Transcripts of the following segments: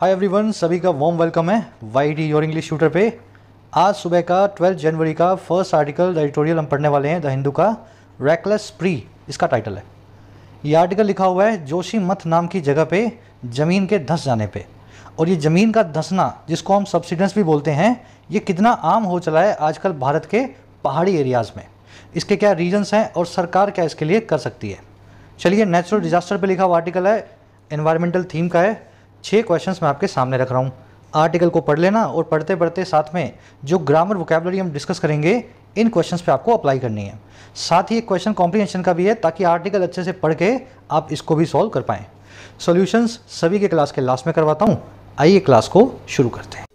हाय everyone सभी का warm welcome है Y D your English tutor पे आज सुबह का 12 जनवरी का फर्स्ट आर्टिकल द एडिटोरियल हम पढ़ने वाले हैं द हिंदू का रैकलेस प्री इसका टाइटल है ये आर्टिकल लिखा हुआ है जोशी मथ नाम की जगह पे ज़मीन के धस जाने पे और ये ज़मीन का धसना जिसको हम सब्सिडेंस भी बोलते हैं ये कितना आम हो चला है आजकल भारत के पहाड़ी एरियाज़ में इसके क्या रीजन्स हैं और सरकार क्या इसके लिए कर सकती है चलिए नेचुरल डिजास्टर पर लिखा हुआ आर्टिकल है इन्वायरमेंटल थीम का है छः क्वेश्चन मैं आपके सामने रख रहा हूँ आर्टिकल को पढ़ लेना और पढ़ते पढ़ते साथ में जो ग्रामर वोकेबलरी हम डिस्कस करेंगे इन क्वेश्चंस पे आपको अप्लाई करनी है साथ ही एक क्वेश्चन कॉम्प्रीहेंशन का भी है ताकि आर्टिकल अच्छे से पढ़ के आप इसको भी सॉल्व कर पाएँ सॉल्यूशंस सभी के क्लास के लास्ट में करवाता हूँ आइए क्लास को शुरू करते हैं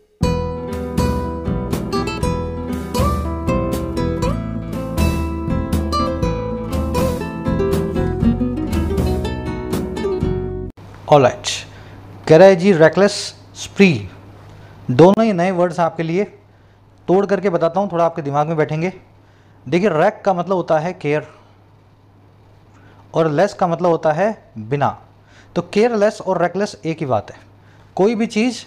All right. कह रहा है जी रेकलेस स्प्री दोनों ही नए वर्ड्स आपके लिए तोड़ करके बताता हूँ थोड़ा आपके दिमाग में बैठेंगे देखिए रैक का मतलब होता है केयर और लेस का मतलब होता है बिना तो केयरलेस और रेकलेस एक ही बात है कोई भी चीज़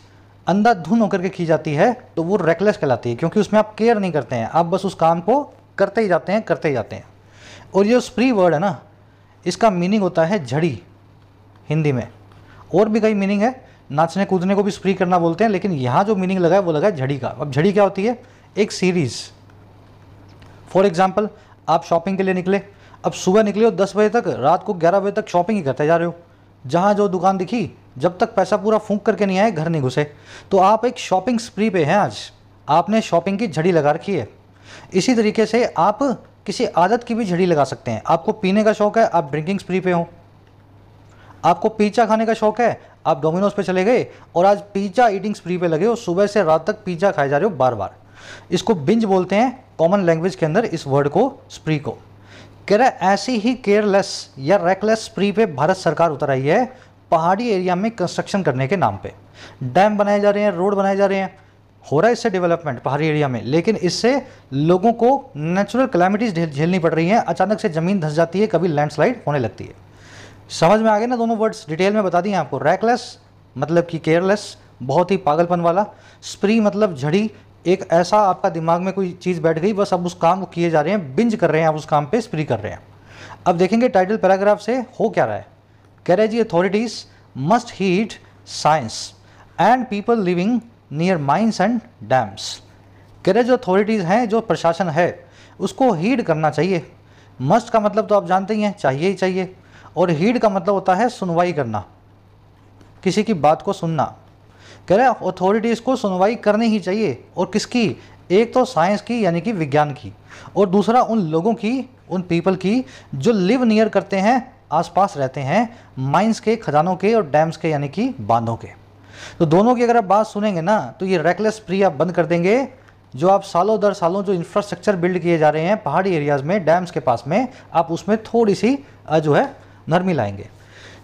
अंधाधुन होकर के की जाती है तो वो रेकलेस कहलाती है क्योंकि उसमें आप केयर नहीं करते हैं आप बस उस काम को करते ही जाते हैं करते ही जाते हैं और ये स्प्री वर्ड है ना इसका मीनिंग होता है झड़ी हिंदी में और भी कई मीनिंग है नाचने कूदने को भी स्प्री करना बोलते हैं लेकिन यहाँ जो मीनिंग लगा है वो लगा है झड़ी का अब झड़ी क्या होती है एक सीरीज़ फॉर एग्जाम्पल आप शॉपिंग के लिए निकले अब सुबह निकले हो दस बजे तक रात को ग्यारह बजे तक शॉपिंग ही करते जा रहे हो जहाँ जो दुकान दिखी जब तक पैसा पूरा फूंक करके नहीं आए घर नहीं घुसे तो आप एक शॉपिंग स्प्री पे हैं आज आपने शॉपिंग की झड़ी लगा रखी है इसी तरीके से आप किसी आदत की भी झड़ी लगा सकते हैं आपको पीने का शौक है आप ड्रिंकिंग स्प्री पे हो आपको पिज्जा खाने का शौक है आप डोमिनोज पे चले गए और आज पिज्जा ईटिंग स्प्री पे लगे हो सुबह से रात तक पिज्जा खाए जा रहे हो बार बार इसको बिंज बोलते हैं कॉमन लैंग्वेज के अंदर इस वर्ड को स्प्री को कह रहा ऐसी ही केयरलेस या रेकलेस स्प्री पे भारत सरकार उतर आई है पहाड़ी एरिया में कंस्ट्रक्शन करने के नाम पे डैम बनाए जा रहे हैं रोड बनाए जा रहे हैं हो रहा है इससे डेवलपमेंट पहाड़ी एरिया में लेकिन इससे लोगों को नेचुरल कैलामिटीज़ झेलनी पड़ रही हैं अचानक से ज़मीन धंस जाती है कभी लैंडस्लाइड होने लगती है समझ में आ गए ना दोनों वर्ड्स डिटेल में बता दिए आपको रैकलेस मतलब कि केयरलेस बहुत ही पागलपन वाला स्प्री मतलब झड़ी एक ऐसा आपका दिमाग में कोई चीज़ बैठ गई बस अब उस काम को किए जा रहे हैं बिंज कर रहे हैं आप उस काम पे स्प्री कर रहे हैं अब देखेंगे टाइटल पैराग्राफ से हो क्या रहा है कह रहे the authorities must heed signs and people living near mines and dams कह रहे जो अथॉरिटीज़ हैं जो प्रशासन है उसको हीड करना चाहिए मस्ट का मतलब तो आप जानते ही हैं चाहिए ही चाहिए और हीड का मतलब होता है सुनवाई करना किसी की बात को सुनना कह रहे अथॉरिटीज़ को सुनवाई करनी ही चाहिए और किसकी एक तो साइंस की यानी कि विज्ञान की और दूसरा उन लोगों की उन पीपल की जो लिव नियर करते हैं आसपास रहते हैं माइंस के खजानों के और डैम्स के यानी कि बांधों के तो दोनों की अगर आप बात सुनेंगे ना तो ये रेकलेस प्री आप बंद कर देंगे जो आप सालों दर सालों जो इंफ्रास्ट्रक्चर बिल्ड किए जा रहे हैं पहाड़ी एरियाज़ में डैम्स के पास में आप उसमें थोड़ी सी जो है नरमी लाएंगे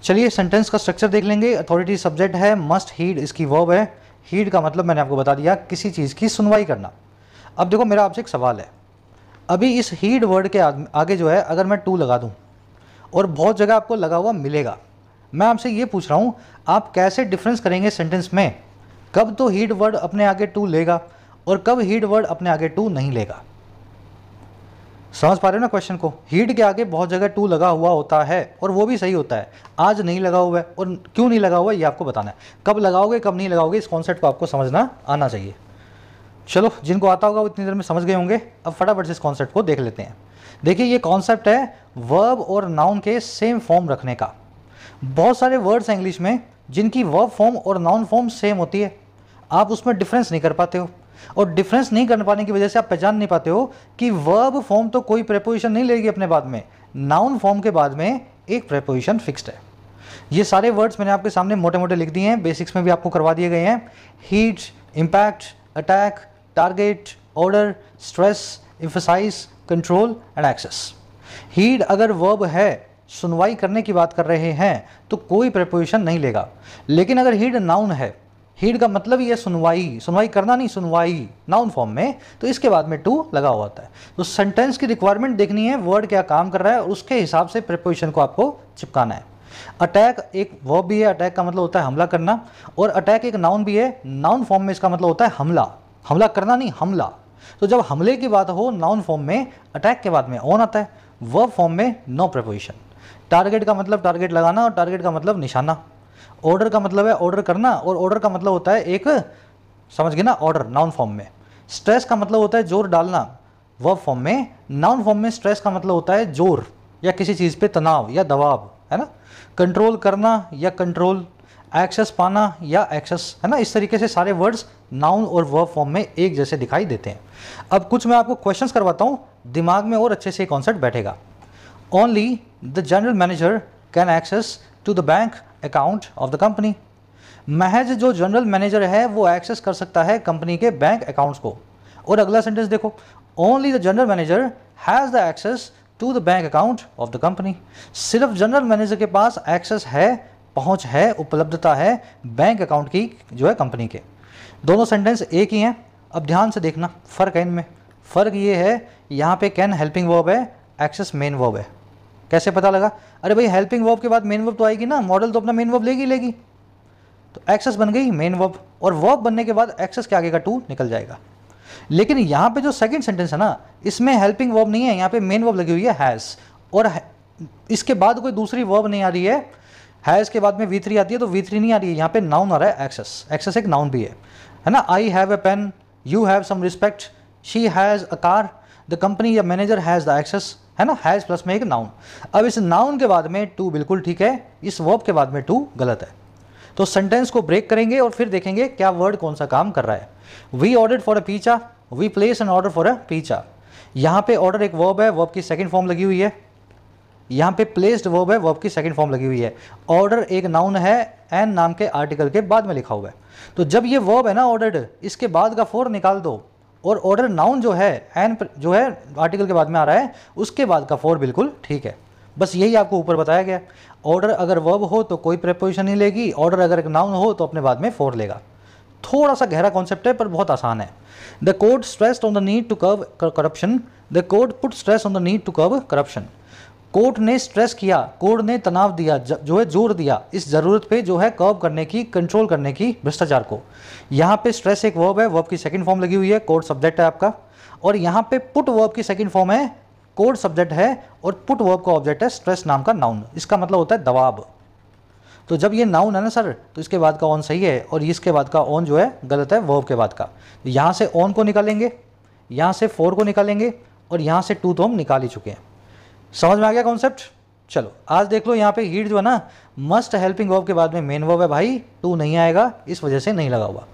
चलिए सेंटेंस का स्ट्रक्चर देख लेंगे अथॉरिटी सब्जेक्ट है मस्ट हीड इसकी वर्ब है हीड का मतलब मैंने आपको बता दिया किसी चीज़ की सुनवाई करना अब देखो मेरा आपसे एक सवाल है अभी इस हीड वर्ड के आगे जो है अगर मैं टू लगा दूँ और बहुत जगह आपको लगा हुआ मिलेगा मैं आपसे ये पूछ रहा हूँ आप कैसे डिफरेंस करेंगे सेंटेंस में कब तो हीड वर्ड अपने आगे टू लेगा और कब हीड वर्ड अपने आगे टू नहीं लेगा समझ पा रहे हो ना क्वेश्चन को हीट के आगे बहुत जगह टू लगा हुआ होता है और वो भी सही होता है आज नहीं लगा हुआ है और क्यों नहीं लगा हुआ है ये आपको बताना है कब लगाओगे कब नहीं लगाओगे इस कॉन्सेप्ट को आपको समझना आना चाहिए चलो जिनको आता होगा वो इतनी देर में समझ गए होंगे अब फटाफट से इस कॉन्सेप्ट को देख लेते हैं देखिए ये कॉन्सेप्ट है वर्ब और नाउन के सेम फॉर्म रखने का बहुत सारे वर्ड्स हैं इंग्लिश में जिनकी वर्ब फॉर्म और नाउन फॉर्म सेम होती है आप उसमें डिफरेंस नहीं कर पाते हो और डिफरेंस नहीं कर पाने की वजह से आप पहचान नहीं पाते हो कि वर्ब फॉर्म तो कोई प्रेपोजिशन नहीं लेगी अपने बाद में नाउन फॉर्म के बाद में एक प्रेपोजिशन फिक्स्ड है ये सारे वर्ड्स मैंने आपके सामने मोटे मोटे लिख दिए हैं बेसिक्स में भी आपको करवा दिए गए हैं heed impact attack target order stress emphasise control and access heed अगर वर्ब है सुनवाई करने की बात कर रहे हैं तो कोई प्रपोजिशन नहीं लेगा लेकिन अगर हीड नाउन है हीड का मतलब ये सुनवाई सुनवाई करना नहीं सुनवाई नाउन फॉर्म में तो इसके बाद में टू लगा हुआ होता है तो सेंटेंस की रिक्वायरमेंट देखनी है वर्ड क्या काम कर रहा है उसके हिसाब से प्रपोजिशन को आपको चिपकाना है अटैक एक वर्ब भी है अटैक का मतलब होता है हमला करना और अटैक एक नाउन भी है नाउन फॉर्म में इसका मतलब होता है हमला हमला करना नहीं हमला तो जब हमले की बात हो नाउन फॉर्म में अटैक के बाद में ऑन आता है वर्ब फॉर्म में नो प्रपोजिशन टारगेट का मतलब टारगेट लगाना और टारगेट का मतलब निशाना ऑर्डर का मतलब है ऑर्डर करना और ऑर्डर का मतलब होता है एक समझ गए ना ऑर्डर नाउन फॉर्म में स्ट्रेस का मतलब होता है जोर डालना वर्ब फॉर्म में नाउन फॉर्म में स्ट्रेस का मतलब होता है जोर या किसी चीज़ पे तनाव या दबाव है ना कंट्रोल करना या कंट्रोल एक्सेस पाना या एक्सेस है ना इस तरीके से सारे वर्ड्स नाउन और वर्ब फॉर्म में एक जैसे दिखाई देते हैं अब कुछ मैं आपको क्वेश्चंस करवाता हूँ दिमाग में और अच्छे से कॉन्सेप्ट बैठेगा only the general manager can access to the bank account of the company महज जो जनरल मैनेजर है वो एक्सेस कर सकता है कंपनी के बैंक अकाउंट्स को और अगला सेंटेंस देखो only the general manager has the access to the bank account of the company सिर्फ जनरल मैनेजर के पास एक्सेस है पहुंच है उपलब्धता है बैंक अकाउंट की जो है कंपनी के दोनों सेंटेंस एक ही हैं अब ध्यान से देखना फ़र्क है इनमें फ़र्क ये है यहाँ पे कैन हेल्पिंग वर्ब है एक्सेस मेन वर्ब है कैसे पता लगा अरे भाई हेल्पिंग वर्ब के बाद मेन वर्ब तो आएगी ना मॉडल तो अपना मेन वर्ब लेगी लेगी तो एक्सेस बन गई मेन वर्ब और वर्ब बनने के बाद एक्सेस के आगे का टू निकल जाएगा लेकिन यहाँ पे जो सेकंड सेंटेंस है ना इसमें हेल्पिंग वर्ब नहीं है यहाँ पे मेन वर्ब लगी हुई है हैज़ और इसके बाद कोई दूसरी वर्ब नहीं आ रही है हैज़ के बाद में वी थ्री आती है तो वी थ्री नहीं आ रही है यहाँ पे नाउन आ रहा है एक्सेस एक्सेस एक नाउन भी है है ना I have a pen you have some respect she has a car the company या मैनेजर हैज़ द एक्सेस है ना हैज़ प्लस में एक नाउन अब इस नाउन के बाद में टू बिल्कुल ठीक है इस वर्ब के बाद में टू गलत है तो सेंटेंस को ब्रेक करेंगे और फिर देखेंगे क्या वर्ड कौन सा काम कर रहा है we order for a pizza we place an order for a pizza यहां पे ऑर्डर एक वर्ब है वर्ब की सेकंड फॉर्म लगी हुई है यहां पे प्लेस्ड वर्ब है वर्ब की सेकंड फॉर्म लगी हुई है ऑर्डर एक नाउन है एन नाम के आर्टिकल के बाद में लिखा हुआ है तो जब ये वर्ब है ना ऑर्डर इसके बाद का फोर निकाल दो और ऑर्डर नाउन जो है एन जो है आर्टिकल के बाद में आ रहा है उसके बाद का फोर बिल्कुल ठीक है बस यही आपको ऊपर बताया गया ऑर्डर अगर वर्ब हो तो कोई प्रेपोजिशन नहीं लेगी ऑर्डर अगर एक नाउन हो तो अपने बाद में फोर लेगा थोड़ा सा गहरा कॉन्सेप्ट है पर बहुत आसान है the code stressed on the need to कव corruption the code put stress on the need to कव करप्शन कोर्ट ने स्ट्रेस किया कोर्ट ने तनाव दिया जो है जोर दिया इस ज़रूरत पे जो है कर्व करने की कंट्रोल करने की भ्रष्टाचार को यहाँ पे स्ट्रेस एक वर्ब है वर्ब की सेकंड फॉर्म लगी हुई है कोर्ट सब्जेक्ट है आपका और यहाँ पे पुट वर्ब की सेकंड फॉर्म है कोर्ट सब्जेक्ट है और पुट वर्ब का ऑब्जेक्ट है स्ट्रेस नाम का नाउन इसका मतलब होता है दबाव तो जब ये नाउन है ना सर तो इसके बाद का ऑन सही है और इसके बाद का ऑन जो है गलत है वर्ब के बाद का यहाँ से ऑन को निकालेंगे यहाँ से फोर को निकालेंगे और यहाँ से टू तो हम निकाल ही चुके हैं समझ में आ गया कॉन्सेप्ट चलो आज देख लो यहाँ पे हीट जो है ना मस्ट हेल्पिंग वर्ब के बाद में मेन वर्ब है भाई टू नहीं आएगा इस वजह से नहीं लगा हुआ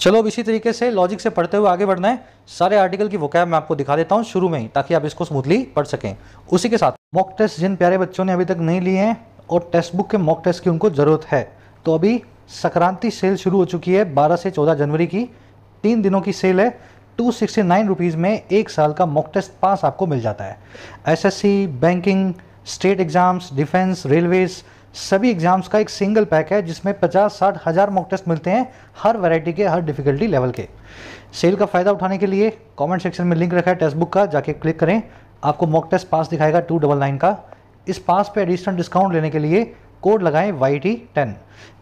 चलो अब इसी तरीके से लॉजिक से पढ़ते हुए आगे बढ़ना है सारे आर्टिकल की वोकैब मैं आपको दिखा देता हूँ शुरू में ही ताकि आप इसको स्मूथली पढ़ सकें उसी के साथ मॉक टेस्ट जिन प्यारे बच्चों ने अभी तक नहीं लिए हैं और टेक्स्ट बुक के मॉक टेस्ट की उनको ज़रूरत है तो अभी संक्रांति सेल शुरू हो चुकी है बारह से चौदह जनवरी की तीन दिनों की सेल है टू सिक्सटी नाइन रुपीज़ में एक साल का मॉक टेस्ट पास आपको मिल जाता है SSC, banking state exams defence railways सभी एग्ज़ाम्स का एक सिंगल पैक है जिसमें पचास साठ हज़ार मॉक टेस्ट मिलते हैं हर वैरायटी के हर डिफिकल्टी लेवल के सेल का फ़ायदा उठाने के लिए कमेंट सेक्शन में लिंक रखा है टेस्ट बुक का जाके क्लिक करें आपको मॉक टेस्ट पास दिखाएगा टू डबल नाइन का इस पास पे एडिशनल डिस्काउंट लेने के लिए कोड लगाएं वाई टी टेन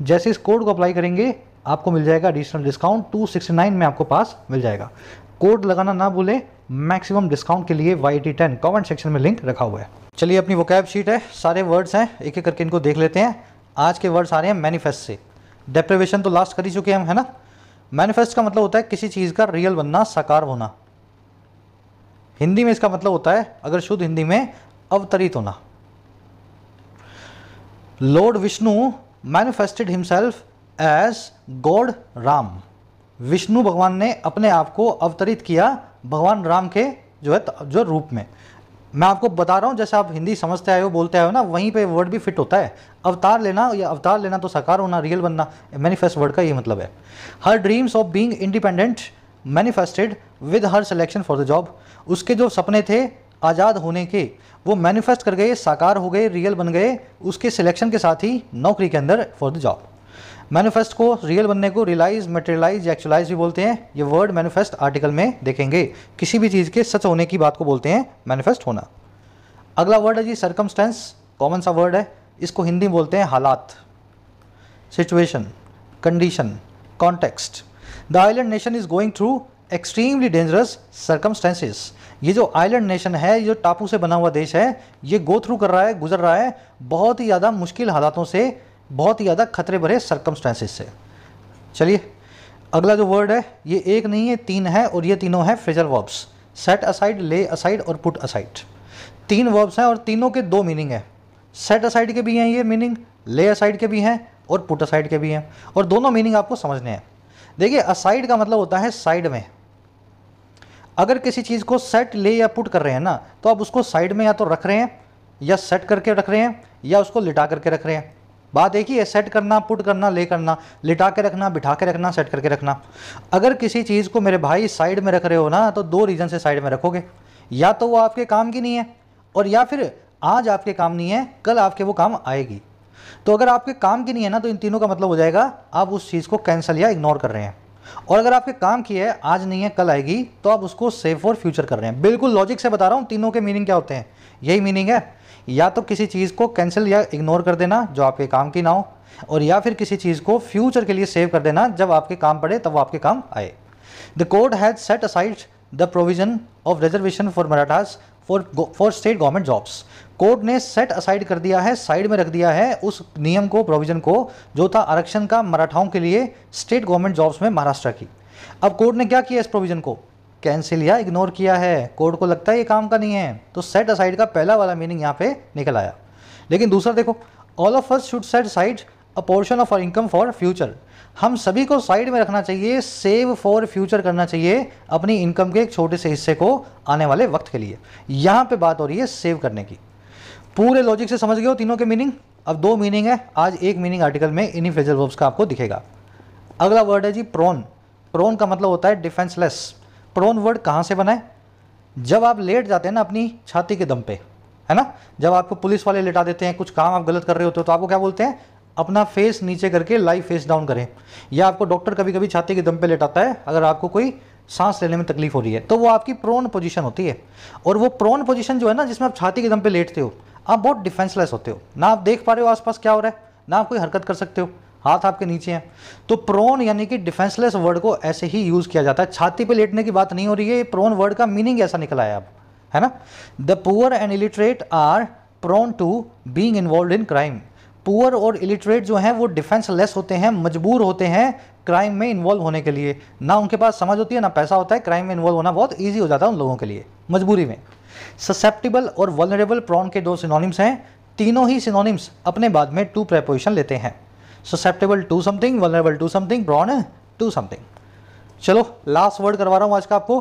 जैसे इस कोड को अप्लाई करेंगे आपको मिल जाएगा additional discount two sixty nine में आपको पास मिल जाएगा कोड लगाना ना भूलें मैक्सिमम डिस्काउंट के लिए Y T ten comment section में लिंक रखा हुआ है चलिए अपनी वोकैब शीट है सारे वर्ड्स हैं एक एक करके इनको देख लेते हैं आज के वर्ड्स आ रहे हैं मैनिफेस्ट से डेप्रेवेशन तो लास्ट कर ही चुके हैं है ना मैनिफेस्ट का मतलब होता है किसी चीज़ का रियल बनना साकार होना हिंदी में इसका मतलब होता है अगर शुद्ध हिंदी में अवतरित होना Lord Vishnu manifested himself as God Ram Vishnu भगवान ने अपने आप को अवतरित किया भगवान राम के जो है जो रूप में मैं आपको बता रहा हूँ जैसे आप हिंदी समझते आए हो बोलते आए हो ना वहीं पे वर्ड भी फिट होता है अवतार लेना या अवतार लेना तो साकार होना रियल बनना मैनिफेस्ट वर्ड का ये मतलब है her dreams of being independent manifested with her selection for the job उसके जो सपने थे आज़ाद होने के वो मैनिफेस्ट कर गए साकार हो गए रियल बन गए उसके सिलेक्शन के साथ ही नौकरी के अंदर फॉर द जॉब मैनिफेस्ट को रियल बनने को रियलाइज मटेरियलाइज एक्चुअलाइज भी बोलते हैं ये वर्ड मैनिफेस्ट आर्टिकल में देखेंगे किसी भी चीज़ के सच होने की बात को बोलते हैं मैनिफेस्ट होना अगला वर्ड है जी सरकमस्टेंस कॉमन सा वर्ड है इसको हिंदी में बोलते हैं हालात situation condition context the island nation is going through extremely dangerous circumstances ये जो आइलैंड नेशन है ये जो टापू से बना हुआ देश है ये गो थ्रू कर रहा है गुजर रहा है बहुत ही ज़्यादा मुश्किल हालातों से बहुत ही ज़्यादा खतरे भरे सर्कमस्टेंसेज से चलिए अगला जो वर्ड है ये एक नहीं है तीन है और ये तीनों हैं phrasal verbs set aside lay aside और पुट असाइड तीन वर्ब्स हैं और तीनों के दो मीनिंग है सेट असाइड के भी हैं ये मीनिंग ले असाइड के भी हैं और पुट असाइड के भी हैं और दोनों मीनिंग आपको समझने हैं देखिए असाइड का मतलब होता है साइड में अगर किसी चीज़ को सेट ले या पुट कर रहे हैं ना तो आप उसको साइड में या तो रख रहे हैं या सेट करके रख रहे हैं या उसको लिटा करके रख रहे हैं बात एक ही है सेट करना पुट करना ले करना लिटा के रखना बिठा के रखना सेट करके रखना अगर किसी चीज़ को मेरे भाई साइड में रख रहे हो ना तो दो रीज़न से साइड में रखोगे या तो वो आपके काम की नहीं है और या फिर आज आपके काम नहीं है कल आपके वो काम आएगी तो अगर आपके काम की नहीं है ना तो इन तीनों का मतलब हो जाएगा आप उस चीज़ को कैंसिल या इग्नोर कर रहे हैं और अगर आपके काम की है आज नहीं है कल आएगी तो आप उसको सेव फॉर फ्यूचर कर रहे हैं बिल्कुल लॉजिक से बता रहा हूँ तीनों के मीनिंग क्या होते हैं यही मीनिंग है या तो किसी चीज़ को कैंसिल या इग्नोर कर देना जो आपके काम की ना हो और या फिर किसी चीज़ को फ्यूचर के लिए सेव कर देना जब आपके काम पड़े तब वो आपके काम आए the court has set aside the provision of reservation for Marathas for for state government jobs court ने सेट असाइड कर दिया है साइड में रख दिया है उस नियम को प्रोविजन को जो था आरक्षण का मराठाओं के लिए स्टेट गवर्नमेंट जॉब्स में महाराष्ट्र की अब कोर्ट ने क्या किया इस प्रोविजन को कैंसिल या इग्नोर किया है कोड को लगता है ये काम का नहीं है तो सेट असाइड का पहला वाला मीनिंग यहाँ पे निकल आया लेकिन दूसरा देखो all of us should set side a portion of our income for future हम सभी को साइड में रखना चाहिए सेव फॉर फ्यूचर करना चाहिए अपनी इनकम के एक छोटे से हिस्से को आने वाले वक्त के लिए यहाँ पे बात हो रही है सेव करने की पूरे लॉजिक से समझ गए हो तीनों के मीनिंग अब दो मीनिंग है आज एक मीनिंग आर्टिकल में इन्हीं फ्रेजल वर्ब्स का आपको दिखेगा अगला वर्ड है जी प्रोन प्रोन का मतलब होता है डिफेंसलेस प्रोन वर्ड कहाँ से बनाए जब आप लेट जाते हैं ना अपनी छाती के दम पे है ना जब आपको पुलिस वाले लेटा देते हैं कुछ काम आप गलत कर रहे होते हो तो आपको क्या बोलते हैं अपना फेस नीचे करके लाइव फेस डाउन करें या आपको डॉक्टर कभी कभी छाती के दम पे लेटाता है अगर आपको कोई सांस लेने में तकलीफ हो रही है तो वो आपकी प्रोन पोजीशन होती है और वो प्रोन पोजीशन जो है ना जिसमें आप छाती के दम पे लेटते हो आप बहुत डिफेंसलेस होते हो ना आप देख पा रहे हो आसपास क्या हो रहा है ना आप कोई हरकत कर सकते हो हाथ आपके नीचे हैं तो प्रोन यानी कि डिफेंसलेस वर्ड को ऐसे ही यूज़ किया जाता है छाती पे लेटने की बात नहीं हो रही है प्रोन वर्ड का मीनिंग ऐसा निकला है अब है ना the poor and illiterate are prone to being involve in crime poor और इलिटरेट जो हैं वो डिफेंसलेस होते हैं मजबूर होते हैं क्राइम में इन्वॉल्व होने के लिए ना उनके पास समझ होती है ना पैसा होता है क्राइम में इन्वॉल्व होना बहुत ईजी हो जाता है उन लोगों के लिए मजबूरी में ससेप्टिबल और वनरेबल प्रॉन के दो सिनोनिम्स हैं तीनों ही सिनोनिम्स अपने बाद में टू प्रेपोजिशन लेते हैं susceptible to something vulnerable to something prone है टू समथिंग चलो लास्ट वर्ड करवा रहा हूँ आज का आपको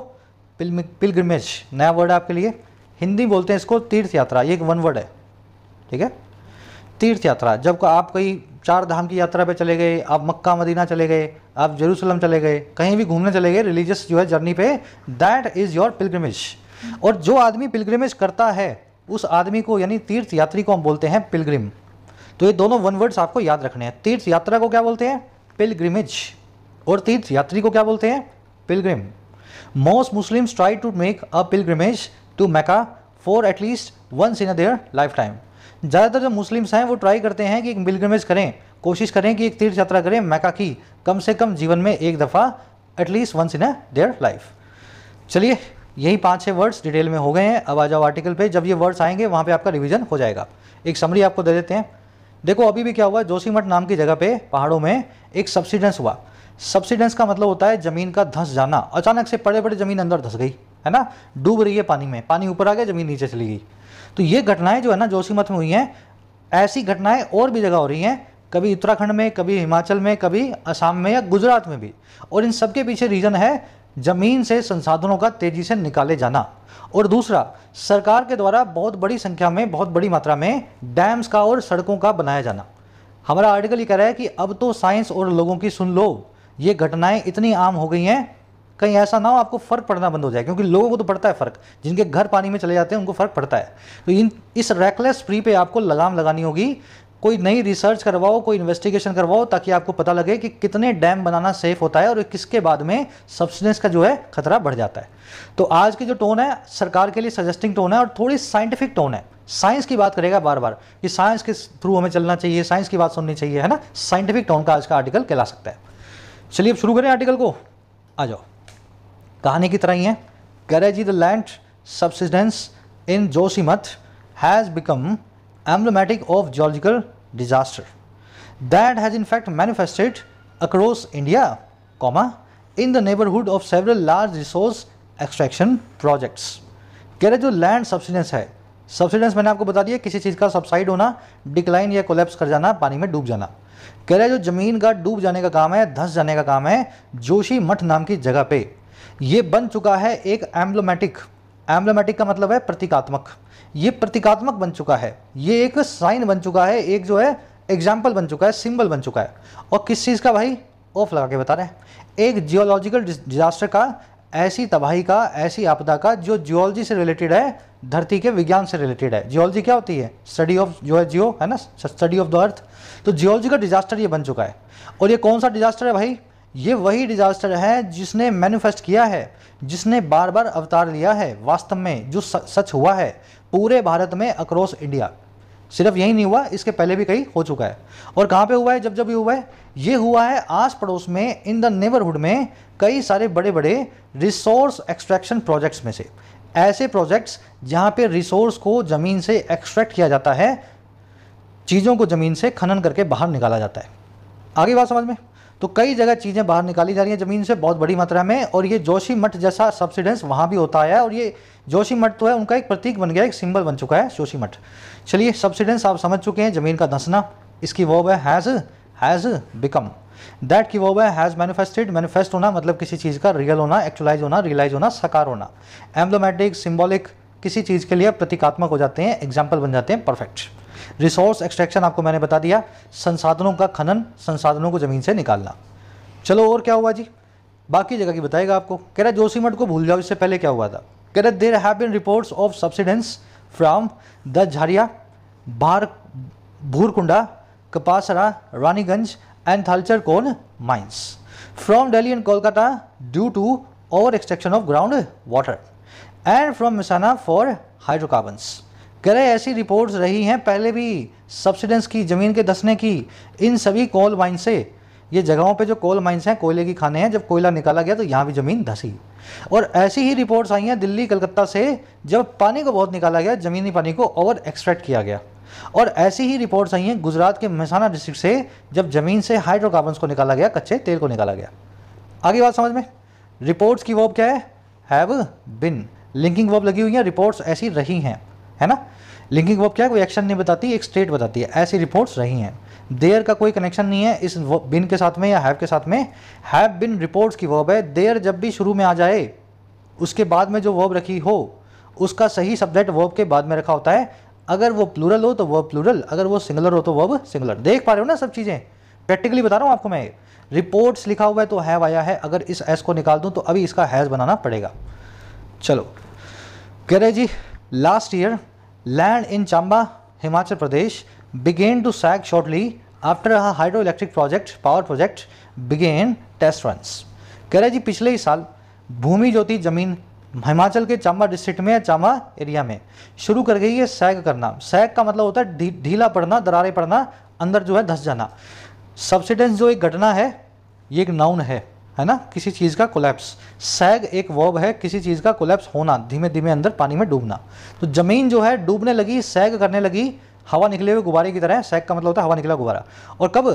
पिल नया वर्ड है आपके लिए हिंदी बोलते हैं इसको तीर्थ यात्रा ये एक वन वर्ड है ठीक है तीर्थ यात्रा जब आप कहीं चार धाम की यात्रा पे चले गए आप मक्का मदीना चले गए आप जेरूसलम चले गए कहीं भी घूमने चले गए रिलीजियस जो है जर्नी पे दैट इज़ योर पिलग्रमेज और जो आदमी पिलग्रमेज करता है उस आदमी को यानी तीर्थ यात्री को हम बोलते हैं पिलग्रिम तो ये दोनों वन वर्ड्स आपको याद रखने हैं तीर्थ यात्रा को क्या बोलते हैं पिलग्रिमेज और तीर्थ यात्री को क्या बोलते हैं pilgrim most Muslims try to make a pilgrimage to Mecca for at least once in their life time ज़्यादातर जो मुस्लिम्स हैं वो ट्राई करते हैं कि एक पिलग्रिमेज करें कोशिश करें कि एक तीर्थ यात्रा करें मैका की कम से कम जीवन में एक दफ़ा at least once in their life चलिए यही पाँच छः वर्ड्स डिटेल में हो गए हैं अब आ जाओ आर्टिकल पे जब ये वर्ड्स आएंगे वहाँ पे आपका रिवीजन हो जाएगा एक समरी आपको दे देते हैं देखो अभी भी क्या हुआ जोशीमठ नाम की जगह पे पहाड़ों में एक सब्सिडेंस हुआ सब्सिडेंस का मतलब होता है ज़मीन का धंस जाना अचानक से बड़े बड़े ज़मीन अंदर धंस गई है ना डूब रही है पानी में पानी ऊपर आ गया ज़मीन नीचे चली गई तो ये घटनाएं जो है ना जोशीमठ में हुई हैं ऐसी घटनाएं और भी जगह हो रही हैं कभी उत्तराखंड में कभी हिमाचल में कभी असम में या गुजरात में भी और इन सबके पीछे रीज़न है जमीन से संसाधनों का तेजी से निकाले जाना और दूसरा सरकार के द्वारा बहुत बड़ी संख्या में बहुत बड़ी मात्रा में डैम्स का और सड़कों का बनाया जाना हमारा आर्टिकल ये कह रहा है कि अब तो साइंस और लोगों की सुन लो ये घटनाएं इतनी आम हो गई हैं कहीं ऐसा ना हो आपको फ़र्क पड़ना बंद हो जाए क्योंकि लोगों को तो पड़ता है फ़र्क जिनके घर पानी में चले जाते हैं उनको फ़र्क पड़ता है तो इन इस रैकलेस फ्री पे आपको लगाम लगानी होगी कोई नई रिसर्च करवाओ कोई इन्वेस्टिगेशन करवाओ ताकि आपको पता लगे कि कितने डैम बनाना सेफ होता है और किसके बाद में सब्सिडेंस का जो है खतरा बढ़ जाता है तो आज की जो टोन है सरकार के लिए सजेस्टिंग टोन है और थोड़ी साइंटिफिक टोन है साइंस की बात करेगा बार बार कि साइंस के थ्रू हमें चलना चाहिए साइंस की बात सुननी चाहिए है ना साइंटिफिक टोन का आज का आर्टिकल कहला सकता है चलिए अब शुरू करें आर्टिकल को आ जाओ कहानी की तरह ही है कैरेजी the land subsidence in Joshimath has become emblematic of geological disaster that has in fact manifested across India, comma, in the neighborhood of several large resource extraction projects कह रहे जो लैंड सब्सिडेंस है सब्सिडेंस मैंने आपको बता दिया किसी चीज़ का सब्साइड होना डिक्लाइन या कोलेप्स कर जाना पानी में डूब जाना कह रहे जो ज़मीन का डूब जाने का काम है धस जाने का काम है जोशी मठ नाम की जगह पे ये बन चुका है एक एम्ब्लोमेटिक एम्ब्लेमेटिक का मतलब है प्रतीकात्मक ये प्रतीकात्मक बन चुका है ये एक साइन बन चुका है एक जो है एग्जाम्पल बन चुका है सिंबल बन चुका है और किस चीज़ का भाई ऑफ लगा के बता रहे हैं एक जियोलॉजिकल डिजास्टर का ऐसी तबाही का ऐसी आपदा का जो जियोलॉजी से रिलेटेड है धरती के विज्ञान से रिलेटेड है जियोलॉजी क्या होती है स्टडी ऑफ जो है जियो है ना स्टडी ऑफ द अर्थ तो जियोलॉजी का डिजास्टर ये बन चुका है और ये कौन सा डिजास्टर है भाई ये वही डिजास्टर है जिसने मैनिफेस्ट किया है जिसने बार बार अवतार लिया है वास्तव में जो सच हुआ है पूरे भारत में अक्रॉस इंडिया सिर्फ यही नहीं हुआ इसके पहले भी कहीं हो चुका है और कहाँ पे हुआ है जब जब ये हुआ है ये हुआ है आस पड़ोस में इन द नेबरहुड में कई सारे बड़े बड़े रिसोर्स एक्सट्रैक्शन प्रोजेक्ट्स में से ऐसे प्रोजेक्ट्स जहाँ पे रिसोर्स को ज़मीन से एक्सट्रैक्ट किया जाता है चीज़ों को ज़मीन से खनन करके बाहर निकाला जाता है आगे बात समझ में तो कई जगह चीज़ें बाहर निकाली जा रही हैं ज़मीन से बहुत बड़ी मात्रा में और ये जोशी मठ जैसा सब्सिडेंस वहाँ भी होता है और ये जोशी मठ तो है उनका एक प्रतीक बन गया एक सिंबल बन चुका है जोशी मठ चलिए सब्सिडेंस आप समझ चुके हैं ज़मीन का धंसना इसकी वो हैज़ हैज़ बिकम दैट की वो हैज़ मैनिफेस्टेड मैनिफेस्ट होना मतलब किसी चीज़ का रियल होना एक्चुअलाइज होना रियलाइज होना साकार होना एम्ब्लोमेटिक सिंबॉलिक किसी चीज़ के लिए प्रतीकात्मक हो जाते हैं एग्जाम्पल बन जाते हैं परफेक्ट रिसोर्स एक्सट्रैक्शन आपको मैंने बता दिया संसाधनों का खनन संसाधनों को ज़मीन से निकालना चलो और क्या हुआ जी बाकी जगह की बताएगा आपको कह रहा जोशीमठ को भूल जाओ इससे पहले क्या हुआ था कह रहे there have been reports of subsidence from the Jharia बार Bhurkunda Kapasara Raniganj and Talcher coal mines from Delhi and Kolkata due to over extraction of ground water and from मिसाना फॉर हाइड्रोकार्बन्स ग्रह ऐसी रिपोर्ट्स रही हैं पहले भी सब्सिडेंस की ज़मीन के धसने की इन सभी कोल माइन से ये जगहों पे जो कोल माइंस हैं कोयले की खाने हैं जब कोयला निकाला गया तो यहाँ भी ज़मीन धसी और ऐसी ही रिपोर्ट्स आई हैं दिल्ली कलकत्ता से जब पानी को बहुत निकाला गया ज़मीनी पानी को ओवर एक्सट्रैक्ट किया गया और ऐसी ही रिपोर्ट्स आई हैं गुजरात के महसाना डिस्ट्रिक्ट से जब ज़मीन से हाइड्रोकार्बन्स को निकाला गया कच्चे तेल को निकाला गया आगे बात समझ में रिपोर्ट्स की वॉब क्या है हैव बिन लिंकिंग वॉब लगी हुई हैं रिपोर्ट्स ऐसी रही हैं है ना लिंकिंग वर्ब क्या है कोई एक्शन नहीं बताती एक स्टेट बताती है ऐसी रिपोर्ट्स रही हैं देयर का कोई कनेक्शन नहीं है इस बिन के साथ में या हैव के साथ में हैव बिन रिपोर्ट्स की वर्ब है देयर जब भी शुरू में आ जाए उसके बाद में जो वर्ब रखी हो उसका सही सब्जेक्ट वर्ब के बाद में रखा होता है अगर वो प्लूरल हो तो वर्ब प्लूरल अगर वो सिंगुलर हो तो वर्ब सिंगुलर देख पा रहे हो ना सब चीज़ें प्रैक्टिकली बता रहा हूँ आपको मैं रिपोर्ट्स लिखा हुआ है तो हैव आया है अगर इस एस को निकाल दूँ तो अभी इसका हैज़ बनाना पड़ेगा चलो कह रहे जी last year in in Himachal Pradesh began to to shortly after a hydro electric project power project began test runs कह रहे जी पिछले ही साल भूमि ज्योति जमीन हिमाचल के चांबा डिस्ट्रिक्ट में या चांबा एरिया में शुरू कर गई है सैग करना सैग का मतलब होता है ढीला ढीला पड़ना दरारे पड़ना अंदर जो है धस जाना सब्सिडेंस जो एक घटना है ये एक नाउन है है ना किसी चीज़ का कोलैप्स सैग एक वर्ब है किसी चीज़ का कोलैप्स होना धीमे धीमे अंदर पानी में डूबना तो ज़मीन जो है डूबने लगी सैग करने लगी हवा निकले हुए गुब्बारे की तरह सैग का मतलब होता है हवा निकला गुब्बारा और कब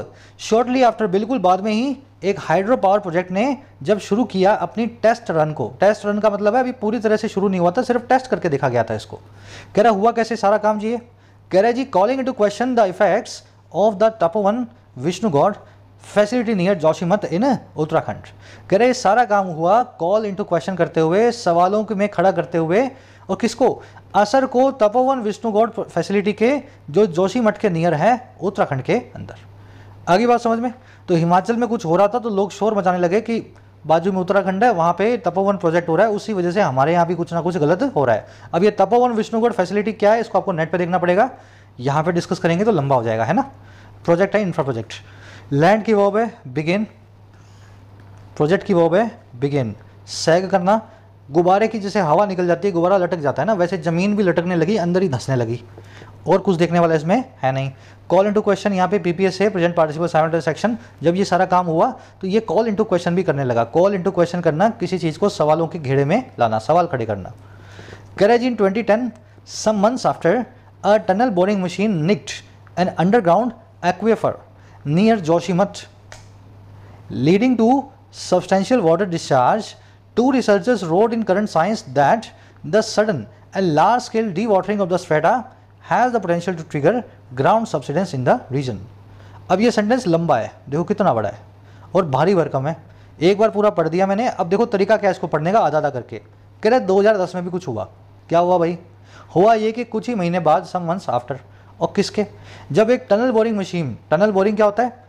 शॉर्टली आफ्टर बिल्कुल बाद में ही एक हाइड्रो पावर प्रोजेक्ट ने जब शुरू किया अपनी टेस्ट रन को टेस्ट रन का मतलब है अभी पूरी तरह से शुरू नहीं हुआ था सिर्फ टेस्ट करके देखा गया था इसको कह रहा हुआ कैसे सारा काम जी कह रहे जी calling to question the effects of the Tapovan Vishnugad facility near Joshimath in Uttarakhand कह रहे सारा काम हुआ कॉल इनटू क्वेश्चन करते हुए सवालों में खड़ा करते हुए और किसको असर को तपोवन विष्णुगौड़ फैसिलिटी के जो जोशीमठ के नियर है उत्तराखंड के अंदर आगे बात समझ में तो हिमाचल में कुछ हो रहा था तो लोग शोर मचाने लगे कि बाजू में उत्तराखंड है वहाँ पे तपोवन प्रोजेक्ट हो रहा है उसी वजह से हमारे यहाँ भी कुछ ना कुछ गलत हो रहा है अब ये तपोवन विष्णुगढ़ फैसिलिटी क्या है इसको आपको नेट पे देखना पड़ेगा यहाँ पे डिस्कस करेंगे तो लंबा हो जाएगा है ना प्रोजेक्ट है इंफ्रा प्रोजेक्ट लैंड की वॉब है बिगिन प्रोजेक्ट की वॉब है बिगिन सैग करना गुब्बारे की जैसे हवा निकल जाती है गुब्बारा लटक जाता है ना वैसे ज़मीन भी लटकने लगी अंदर ही धंसने लगी और कुछ देखने वाला इसमें है नहीं कॉल इनटू क्वेश्चन यहाँ पे पीपीएस है प्रेजेंट पार्टिसिपल साइमेंटर सेक्शन जब ये सारा काम हुआ तो ये कॉल इनटू क्वेश्चन भी करने लगा कॉल इनटू क्वेश्चन करना किसी चीज़ को सवालों के घेरे में लाना सवाल खड़े करना कैरेज in twenty ten some months after a tunnel boring machine nicked an underground aquifer near Joshimath, leading to substantial water discharge. Two researchers wrote in Current Science that the sudden and large scale dewatering of the strata has the potential to trigger ground subsidence in the region अब ये sentence लंबा है देखो कितना बड़ा है और भारी भरकम है एक बार पूरा पढ़ दिया मैंने अब देखो तरीका क्या है इसको पढ़ने का आधा आधा करके कह रहे 2010 में भी कुछ हुआ क्या हुआ भाई हुआ ये कि कुछ ही महीने बाद सम मंथ्स आफ्टर और किसके जब एक tunnel boring machine tunnel boring क्या होता है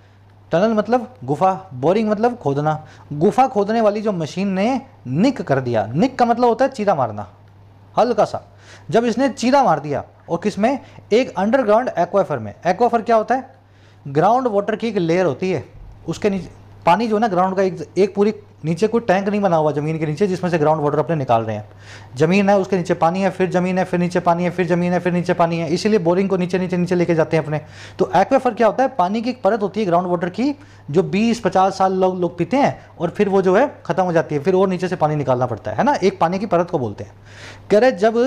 टनल मतलब गुफा बोरिंग मतलब खोदना गुफा खोदने वाली जो मशीन ने निक कर दिया निक का मतलब होता है चीरा मारना हल्का सा जब इसने चीरा मार दिया और किस में एक अंडरग्राउंड एक्वाफर में एक्वाफर क्या होता है ग्राउंड वाटर की एक लेयर होती है उसके नीचे पानी जो है ना ग्राउंड का एक एक पूरी नीचे कोई टैंक नहीं बना हुआ ज़मीन के नीचे जिसमें से ग्राउंड वाटर अपने निकाल रहे हैं ज़मीन है उसके नीचे पानी है फिर ज़मीन है फिर नीचे पानी है फिर ज़मीन है फिर नीचे पानी है इसीलिए बोरिंग को नीचे नीचे नीचे लेके जाते हैं अपने तो एक्वेफर क्या होता है पानी की एक परत होती है ग्राउंड वाटर की जो बीस पचास साल लोग लोग पीते हैं और फिर वो जो है ख़त्म हो जाती है फिर और नीचे से पानी निकालना पड़ता है ना एक पानी की परत को बोलते हैं कह रहे जब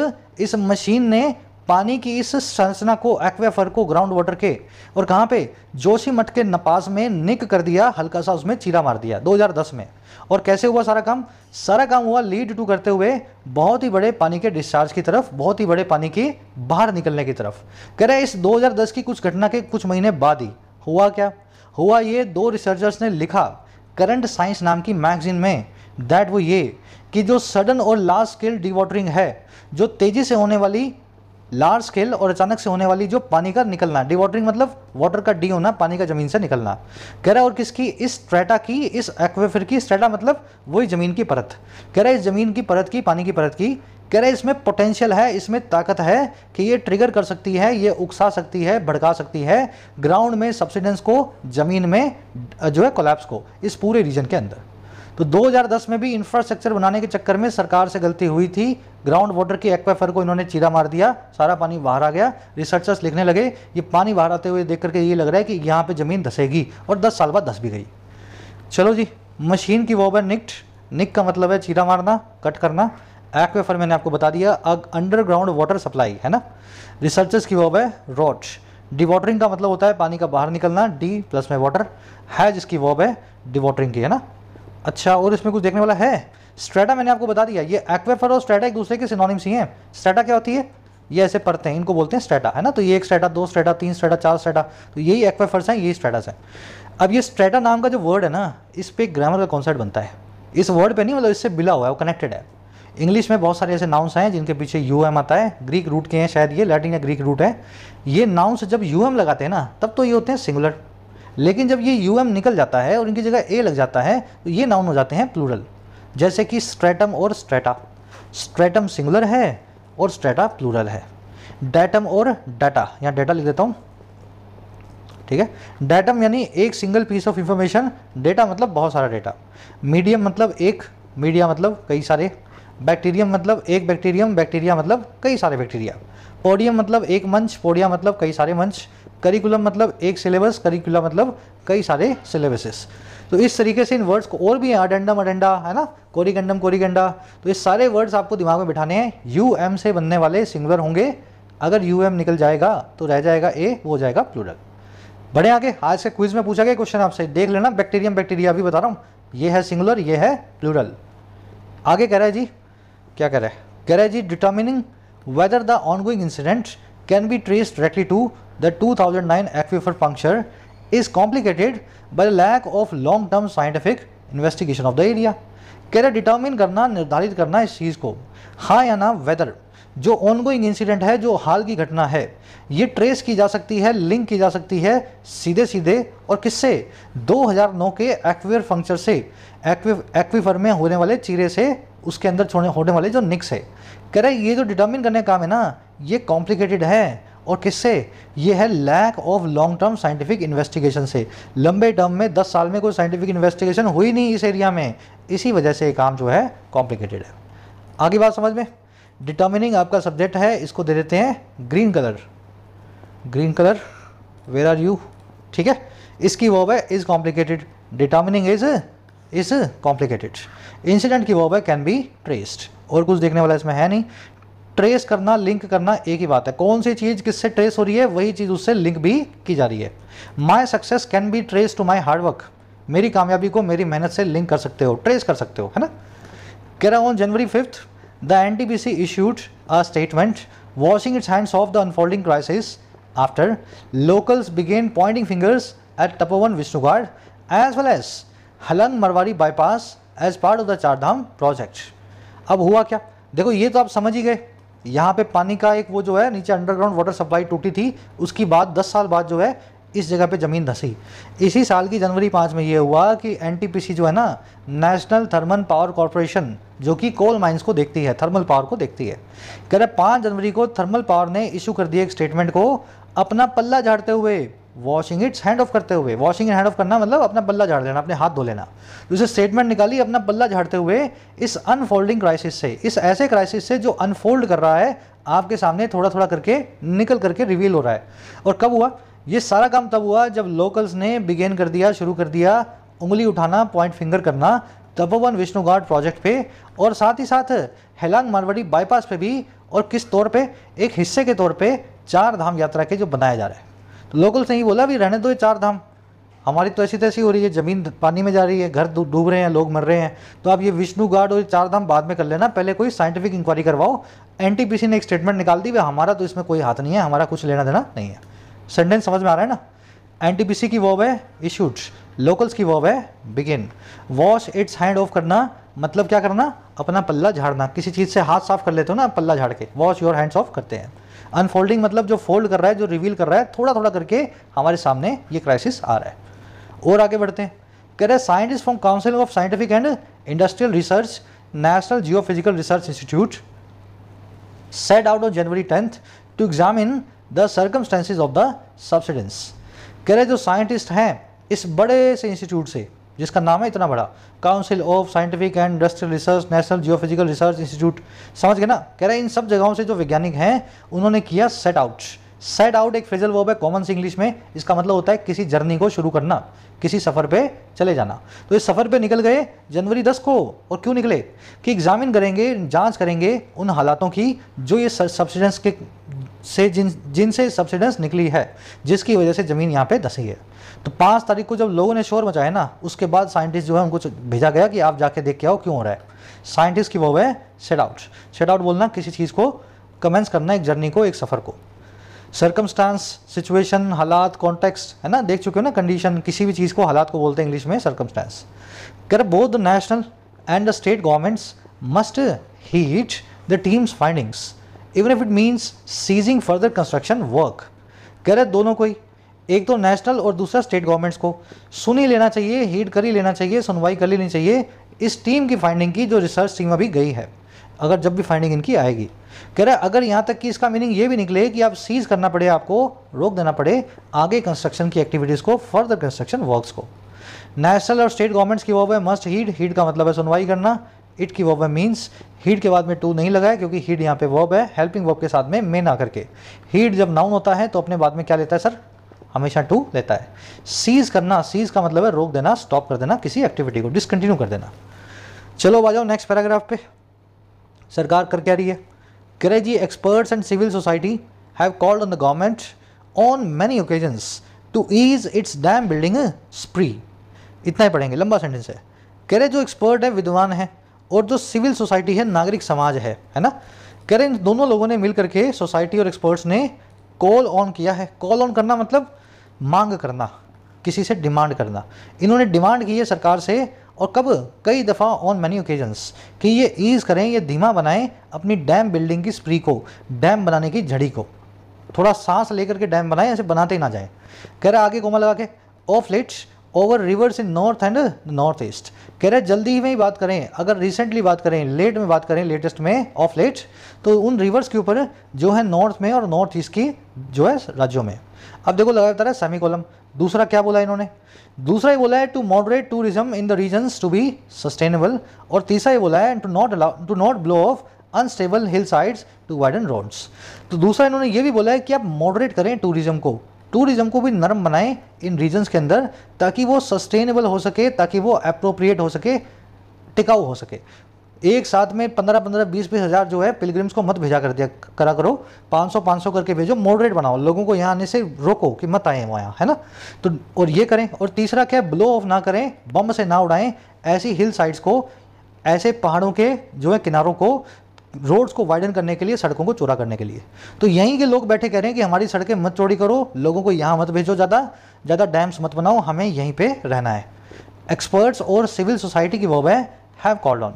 इस मशीन ने पानी की इस संरचना को एक्वेफर को ग्राउंड वाटर के और कहाँ पे जोशी मठ के नपास में निक कर दिया हल्का सा उसमें चीरा मार दिया 2010 में और कैसे हुआ सारा काम सारा काम हुआ लीड टू करते हुए बहुत ही बड़े पानी के डिस्चार्ज की तरफ बहुत ही बड़े पानी की बाहर निकलने की तरफ कह रहे इस 2010 की कुछ घटना के कुछ महीने बाद ही हुआ क्या हुआ ये दो रिसर्चर्स ने लिखा करंट साइंस नाम की मैगजीन में दैट वो ये कि जो सडन और लार्ज स्केल डी है जो तेज़ी से होने वाली लार्ज स्केल और अचानक से होने वाली जो पानी का निकलना डिवाटरिंग मतलब वाटर का डी होना पानी का जमीन से निकलना कह रहा है और किसकी इस स्ट्रेटा की इस एक्वेफिर की स्ट्रेटा मतलब वही जमीन की परत कह रहा है इस जमीन की परत की पानी की परत की कह रहा है इसमें पोटेंशियल है इसमें ताकत है कि ये ट्रिगर कर सकती है ये उकसा सकती है भड़का सकती है ग्राउंड में सब्सिडेंस को जमीन में जो है कोलैप्स को इस पूरे रीजन के अंदर तो 2010 में भी इंफ्रास्ट्रक्चर बनाने के चक्कर में सरकार से गलती हुई थी ग्राउंड वाटर के एक्वाफर को इन्होंने चीरा मार दिया सारा पानी बाहर आ गया रिसर्चर्स लिखने लगे ये पानी बाहर आते हुए देख करके ये लग रहा है कि यहाँ पर ज़मीन धसेगी और दस साल बाद धस भी गई चलो जी मशीन की है निक्ट निक का मतलब है चीरा मारना कट करना एक्वेफर मैंने आपको बता दिया अग अंडरग्राउंड वाटर सप्लाई है ना रिसर्चर्स की वॉब है रॉट डिवॉटरिंग का मतलब होता है पानी का बाहर निकलना डी प्लस में वाटर है जिसकी वॉब है डिवॉटरिंग की है ना अच्छा और इसमें कुछ देखने वाला है स्ट्रेटा मैंने आपको बता दिया ये एक्वेफर और स्ट्रेटा एक दूसरे के सिनोनिम्स ही हैं स्ट्रेटा क्या होती है ये ऐसे पढ़ते हैं इनको बोलते हैं स्ट्रेटा है ना तो ये एक स्ट्रेटा दो स्ट्रेटा तीन स्ट्रेटा चार स्ट्रेटा तो यही एक्वेफर्स हैं यही स्ट्रेटास हैं अब ये स्ट्रेटा नाम का जो वर्ड है ना इस पर ग्रामर का कॉन्सेप्ट बनता है इस वर्ड पर नहीं मतलब इससे बिला हुआ है वो कनेक्टेड है इंग्लिश में बहुत सारे ऐसे नाउंस हैं जिनके पीछे यू एम आता है ग्रीक रूट के हैं शायद ये लैटिन या ग्रीक रूट है ये नाउंस जब यू एम लगाते हैं ना तब तो ये होते हैं सिंगुलर लेकिन जब ये यू निकल जाता है और इनकी जगह ए लग जाता है तो ये नाउन हो जाते हैं प्लूरल जैसे कि स्ट्रेटम और स्ट्रेटा स्ट्रेटम सिंगुलर है और स्ट्रेटा प्लूरल है डेटम और डाटा यहाँ डाटा लिख देता हूँ ठीक है डाटम यानी एक single piece of information data मतलब बहुत सारा डेटा मीडियम मतलब एक मीडिया मतलब कई सारे बैक्टीरियम मतलब एक बैक्टीरियम बैक्टीरिया मतलब कई सारे बैक्टीरिया पोडियम मतलब एक मंच पोडिया मतलब कई सारे मंच करिकुलम मतलब एक सिलेबस करिकुलम मतलब कई सारे सिलेबसेस तो इस तरीके से इन वर्ड्स को और भी है अडेंडम अडेंडा है ना कोरिगंडम कोरिगंडा तो ये सारे वर्ड्स आपको दिमाग में बिठाने हैं यू एम से बनने वाले सिंगुलर होंगे अगर यू एम निकल जाएगा तो रह जाएगा ए वो हो जाएगा प्लूरल बढ़े आगे आज के क्विज में पूछा गया क्वेश्चन आपसे देख लेना बैक्टीरियम बैक्टीरिया भी बता रहा हूँ ये है सिंगुलर ये है प्लूरल आगे कह रहा है जी क्या कह रहा है कह रहा है जी determining whether the ongoing incident can be trace directly to the 2009 aquifer puncture is complicated by the lack of long-term scientific investigation of the area. कह रहे डिटर्मिन करना निर्धारित करना इस चीज़ को हाँ या ना वेदर जो ऑनगोइंग इंसिडेंट है जो हाल की घटना है ये ट्रेस की जा सकती है लिंक की जा सकती है सीधे सीधे और किससे 2009 के एक्वेयर फंक्चर से एक्विफर में होने वाले चीरे से उसके अंदर छोड़ने होने वाले जो निक्स है कह रहे ये जो डिटर्मिन करने का काम है ना ये कॉम्प्लिकेटेड है और किससे ये है lack of long term scientific investigation से लंबे टर्म में 10 साल में कोई साइंटिफिक इन्वेस्टिगेशन हुई नहीं इस एरिया में इसी वजह से ये काम जो है कॉम्प्लिकेटेड है आगे बात समझ में डिटर्मिनिंग आपका सब्जेक्ट है इसको दे देते हैं green colour green colour where are you ठीक है इसकी वॉब है is complicated determining is is complicated incident की वॉब है कैन बी ट्रेस्ड और कुछ देखने वाला इसमें है नहीं ट्रेस करना लिंक करना एक ही बात है कौन सी चीज़ किससे ट्रेस हो रही है वही चीज़ उससे लिंक भी की जा रही है my success can be trace to my hard work मेरी कामयाबी को मेरी मेहनत से लिंक कर सकते हो ट्रेस कर सकते हो है ना कह रहा on January fifth the N T B C issued a statement washing its hands of the unfolding crisis after locals began pointing fingers at Tapovan Vishnugad as well as Helang Marwari bypass as part of the Chardham project अब हुआ क्या देखो ये तो आप समझ ही गए यहाँ पे पानी का एक वो जो है नीचे अंडरग्राउंड वाटर सप्लाई टूटी थी उसकी बाद 10 साल बाद जो है इस जगह पे ज़मीन धंसी इसी साल की जनवरी पाँच में ये हुआ कि एनटीपीसी जो है ना नेशनल थर्मल पावर कॉरपोरेशन जो कि कोल माइंस को देखती है थर्मल पावर को देखती है कह रहे पाँच जनवरी को थर्मल पावर ने इशू कर दिया एक स्टेटमेंट को अपना पल्ला झाड़ते हुए वॉशिंग इट्स हैंड ऑफ करते हुए वॉशिंग हैंड ऑफ करना मतलब अपना बल्ला झाड़ देना अपने हाथ धो लेना दूसरे तो स्टेटमेंट निकाली अपना बल्ला झाड़ते हुए इस अनफोल्डिंग क्राइसिस से इस ऐसे क्राइसिस से जो अनफोल्ड कर रहा है आपके सामने थोड़ा थोड़ा करके निकल करके रिवील हो रहा है और कब हुआ ये सारा काम तब हुआ जब लोकल्स ने बिगेन कर दिया शुरू कर दिया उंगली उठाना पॉइंट फिंगर करना तपोवन घाट प्रोजेक्ट पे और साथ ही साथ हेलांग मारवाड़ी बाईपास पे भी और किस तौर पे एक हिस्से के तौर पे चार धाम यात्रा के जो बनाया जा रहा है तो लोकल से ही बोला भी रहने दो ये चार धाम हमारी तो ऐसी तैसी हो रही है ज़मीन पानी में जा रही है घर डूब रहे हैं लोग मर रहे हैं तो आप ये विष्णु गार्ड और ये चार धाम बाद में कर लेना पहले कोई साइंटिफिक इंक्वायरी करवाओ एन ने एक स्टेटमेंट निकाल दी भाई हमारा तो इसमें कोई हाथ नहीं है हमारा कुछ लेना देना नहीं है सेंटेंस समझ में आ रहा है ना एन की वॉब है इशूड लोकल्स की वॉब है begin wash its hand off करना मतलब क्या करना अपना पल्ला झाड़ना किसी चीज़ से हाथ साफ कर लेते हो ना पल्ला झाड़ के वॉश योर हैंड्स ऑफ करते हैं अनफोल्डिंग मतलब जो फोल्ड कर रहा है जो रिवील कर रहा है थोड़ा थोड़ा करके हमारे सामने ये क्राइसिस आ रहा है और आगे बढ़ते हैं कह रहे scientist from council of scientific and industrial research national geo research institute set out of January tenth to examine the circumstances of the subsidence कह रहे जो साइंटिस्ट हैं इस बड़े से इंस्टीट्यूट से जिसका नाम है इतना बड़ा council of scientific and industrial research national geophysical research institute समझ गए ना कह रहे हैं इन सब जगहों से जो वैज्ञानिक हैं उन्होंने किया सेट आउट सेट आउट एक फ्रेजल वर्ब है कॉमन से इंग्लिश में इसका मतलब होता है किसी जर्नी को शुरू करना किसी सफ़र पे चले जाना तो इस सफ़र पे निकल गए जनवरी 10 को और क्यों निकले कि एग्जामिन करेंगे जांच करेंगे उन हालातों की जो ये सब्सिडेंस के से जिन जिनसे सब्सिडेंस निकली है जिसकी वजह से ज़मीन यहाँ पे धसी है तो पाँच तारीख को जब लोगों ने शोर मचाया ना उसके बाद साइंटिस्ट जो है उनको भेजा गया कि आप जाके देख के आओ क्यों हो रहा है साइंटिस्ट की वो है सेट आउट सेट आउट बोलना किसी चीज़ को कमेंस करना एक जर्नी को एक सफ़र को सरकमस्टांस सिचुएशन हालात कॉन्टेक्स्ट है ना देख चुके हो ना कंडीशन किसी भी चीज़ को हालात को बोलते हैं इंग्लिश में सरकमस्टांस कर both the national and the state governments must heed the team's findings even if it means ceasing further construction work कह रहे दोनों को ही एक तो नेशनल और दूसरा स्टेट गवर्नमेंट्स को सुन ही लेना चाहिए हीड कर ही लेना चाहिए सुनवाई कर लेनी चाहिए इस टीम की फाइंडिंग की जो रिसर्च टीम अभी गई है अगर जब भी फाइंडिंग इनकी आएगी कह रहा है अगर यहाँ तक कि इसका मीनिंग ये भी निकले कि आप सीज करना पड़े आपको रोक देना पड़े आगे कंस्ट्रक्शन की एक्टिविटीज़ को फर्दर कंस्ट्रक्शन वर्क्स को नेशनल और स्टेट गवर्नमेंट्स की वर्ब है मस्ट हीड हीड का मतलब है सुनवाई करना इट की वॉब है मीन्स हीड के बाद में टू नहीं लगा क्योंकि हीड यहाँ पे वर्ब है हेल्पिंग वर्ब के साथ में मेन आकर के हीड जब नाउन होता है तो अपने बाद में क्या लेता है सर हमेशा टू लेता है सीज करना सीज का मतलब है रोक देना स्टॉप कर देना किसी एक्टिविटी को डिसकंटिन्यू कर देना चलो आ जाओ नेक्स्ट पैराग्राफ पे सरकार कर क्या रही है कह जी experts and civil society have called on the government on many occasions to ease its dam building spree इतना ही पढ़ेंगे लंबा सेंटेंस है कह रहे जो एक्सपर्ट है विद्वान है और जो सिविल सोसाइटी है नागरिक समाज है है ना कह रहे इन दोनों लोगों ने मिल करके सोसाइटी और एक्सपर्ट्स ने कॉल ऑन किया है कॉल ऑन करना मतलब मांग करना किसी से डिमांड करना इन्होंने डिमांड की है सरकार से और कब कई दफ़ा ऑन मैनी ओकेजन्स कि ये ईज़ करें ये धीमा बनाएं अपनी डैम बिल्डिंग की स्प्री को डैम बनाने की झड़ी को थोड़ा सांस लेकर के डैम बनाएं ऐसे बनाते ही ना जाएं कह रहा आगे कोमा लगा के of lets over rivers in north and north east कह रहे जल्दी ही में ही बात करें अगर रिसेंटली बात करें लेट में बात करें लेटेस्ट में ऑफ लेट तो उन रिवर्स के ऊपर जो है नॉर्थ में और नॉर्थ ईस्ट की जो है राज्यों में अब देखो लगातार है सेमी कॉलम दूसरा क्या बोला इन्होंने दूसरा ये बोला है to moderate tourism in the regions to be sustainable और तीसरा ये बोला है to not allow to not blow off unstable hill sides to widen roads तो दूसरा इन्होंने ये भी बोला है कि आप मॉडरेट करें टूरिज्म को टूरिज्म को भी नरम बनाएं इन रीजन्स के अंदर ताकि वो सस्टेनेबल हो सके ताकि वो अप्रोप्रिएट हो सके टिकाऊ हो सके एक साथ में पंद्रह पंद्रह बीस बीस हज़ार जो है पिलग्रिम्स को मत भेजा कर दिया करा करो पाँच सौ पाँच सौ करके भेजो मॉडरेट बनाओ लोगों को यहाँ आने से रोको कि मत आए वो यहाँ है ना तो और ये करें और तीसरा क्या है ब्लो ऑफ ना करें बम से ना उड़ाएं ऐसी हिल साइड्स को ऐसे पहाड़ों के जो है किनारों को रोड्स को वाइडन करने के लिए सड़कों को चौड़ा करने के लिए तो यहीं के लोग बैठे कह रहे हैं कि हमारी सड़कें मत चौड़ी करो लोगों को यहाँ मत भेजो ज़्यादा ज़्यादा डैम्स मत बनाओ हमें यहीं पर रहना है एक्सपर्ट्स और सिविल सोसाइटी की वो है have call on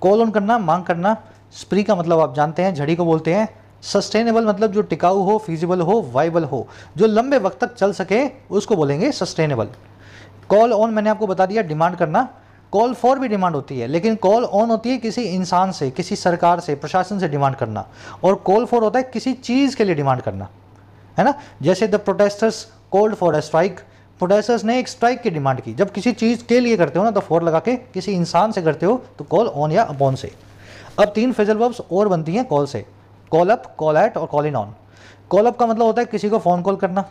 call on करना मांग करना स्प्री का मतलब आप जानते हैं झड़ी को बोलते हैं सस्टेनेबल मतलब जो टिकाऊ हो फिजिबल हो वाइबल हो जो लंबे वक्त तक चल सके उसको बोलेंगे सस्टेनेबल कॉल ऑन मैंने आपको बता दिया डिमांड करना कॉल फॉर भी डिमांड होती है लेकिन कॉल ऑन होती है किसी इंसान से किसी सरकार से प्रशासन से डिमांड करना और कॉल फॉर होता है किसी चीज़ के लिए डिमांड करना है ना जैसे the protesters called for a strike protesters ने एक स्ट्राइक की डिमांड की जब किसी चीज़ के लिए करते हो ना तो फोर लगा के किसी इंसान से करते हो तो कॉल ऑन या अपॉन से अब तीन फेजल वर्ब्स और बनती हैं कॉल से कॉल अप कॉल एट और call in on call up का मतलब होता है किसी को फ़ोन कॉल करना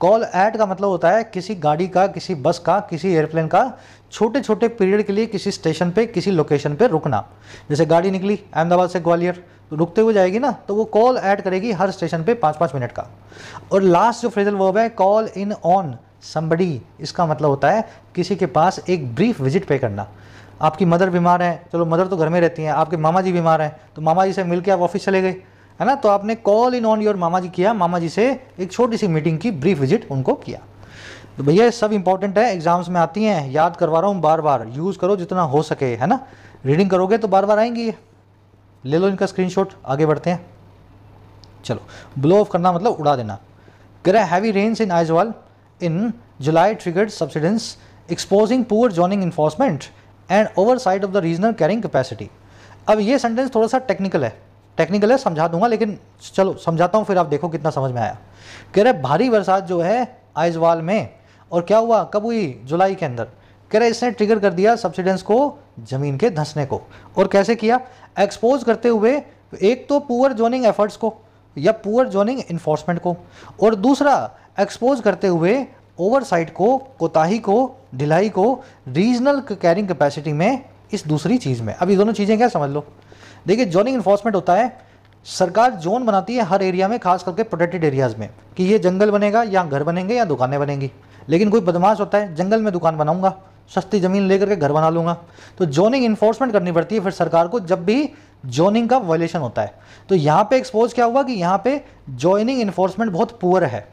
कॉल ऐड का मतलब होता है किसी गाड़ी का किसी बस का किसी एयरप्लेन का छोटे छोटे पीरियड के लिए किसी स्टेशन पे किसी लोकेशन पे रुकना जैसे गाड़ी निकली अहमदाबाद से ग्वालियर तो रुकते हुए जाएगी ना तो वो कॉल ऐड करेगी हर स्टेशन पे पाँच पाँच मिनट का और लास्ट जो फ्रेजल वर्ब है कॉल इन ऑन समबडी इसका मतलब होता है किसी के पास एक ब्रीफ विजिट पे करना आपकी मदर बीमार है चलो मदर तो घर में रहती हैं आपके मामा जी बीमार हैं तो मामा जी से मिल के आप ऑफिस चले गए है ना तो आपने कॉल इन ऑन योर मामा जी किया मामा जी से एक छोटी सी मीटिंग की ब्रीफ विजिट उनको किया तो भैया ये सब इंपॉर्टेंट है एग्जाम्स में आती हैं याद करवा रहा हूँ बार बार यूज़ करो जितना हो सके है ना रीडिंग करोगे तो बार बार आएंगी ये ले लो इनका स्क्रीनशॉट आगे बढ़ते हैं चलो ब्लो ऑफ करना मतलब उड़ा देना ग्रह heavy rains in Aizawl in July triggered subsidence exposing poor zoning enforcement and oversight of the regional carrying capacity अब ये सेंटेंस थोड़ा सा टेक्निकल है टेक्निकल है समझा दूंगा लेकिन चलो समझाता हूँ फिर आप देखो कितना समझ में आया कह रहे भारी बरसात जो है आइजवाल में और क्या हुआ कब हुई जुलाई के अंदर कह रहे इसने ट्रिगर कर दिया सब्सिडेंस को ज़मीन के धंसने को और कैसे किया एक्सपोज करते हुए एक तो पुअर जोनिंग एफर्ट्स को या पुअर जोनिंग इन्फोर्समेंट को और दूसरा एक्सपोज करते हुए ओवरसाइट को कोताही को ढिलाई को रीजनल कैरिंग कैपेसिटी में इस दूसरी चीज़ में अब ये दोनों चीज़ें क्या समझ लो देखिए जोनिंग इन्फोर्समेंट होता है सरकार जोन बनाती है हर एरिया में खास करके प्रोटेक्टेड एरियाज़ में कि ये जंगल बनेगा या घर बनेंगे या दुकानें बनेंगी लेकिन कोई बदमाश होता है जंगल में दुकान बनाऊंगा सस्ती ज़मीन लेकर के घर बना लूँगा तो जोनिंग इन्फोर्समेंट करनी पड़ती है फिर सरकार को जब भी जोनिंग का वायलेशन होता है तो यहाँ पे एक्सपोज क्या हुआ कि यहाँ पे जोइनिंग इन्फोर्समेंट बहुत पुअर है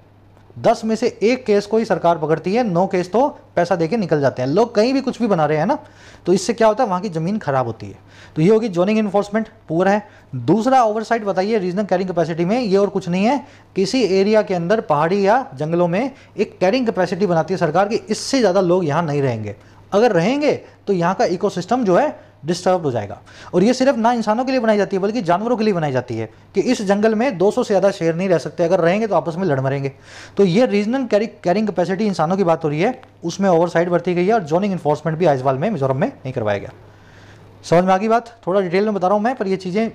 दस में से एक केस को ही सरकार पकड़ती है नौ केस तो पैसा देके निकल जाते हैं लोग कहीं भी कुछ भी बना रहे हैं ना तो इससे क्या होता है वहाँ की ज़मीन खराब होती है तो ये होगी जोनिंग इन्फोर्समेंट पूरा है दूसरा ओवरसाइट बताइए रीजनल कैरिंग कैपेसिटी में ये और कुछ नहीं है किसी एरिया के अंदर पहाड़ी या जंगलों में एक कैरिंग कैपेसिटी बनाती है सरकार की इससे ज़्यादा लोग यहाँ नहीं रहेंगे अगर रहेंगे तो यहाँ का इकोसिस्टम जो है डिस्टर्ब हो जाएगा और ये सिर्फ ना इंसानों के लिए बनाई जाती है बल्कि जानवरों के लिए बनाई जाती है कि इस जंगल में 200 से ज़्यादा शेर नहीं रह सकते अगर रहेंगे तो आपस में लड़ मरेंगे तो ये रीजनल कैरिंग कैपेसिटी इंसानों की बात हो रही है उसमें ओवरसाइड बढ़ती गई है और जोनिंग इन्फोर्समेंट भी आइजवाल में मिजोरम में नहीं करवाया गया समझ में आ गई बात थोड़ा डिटेल में बता रहा हूँ मैं पर ये चीज़ें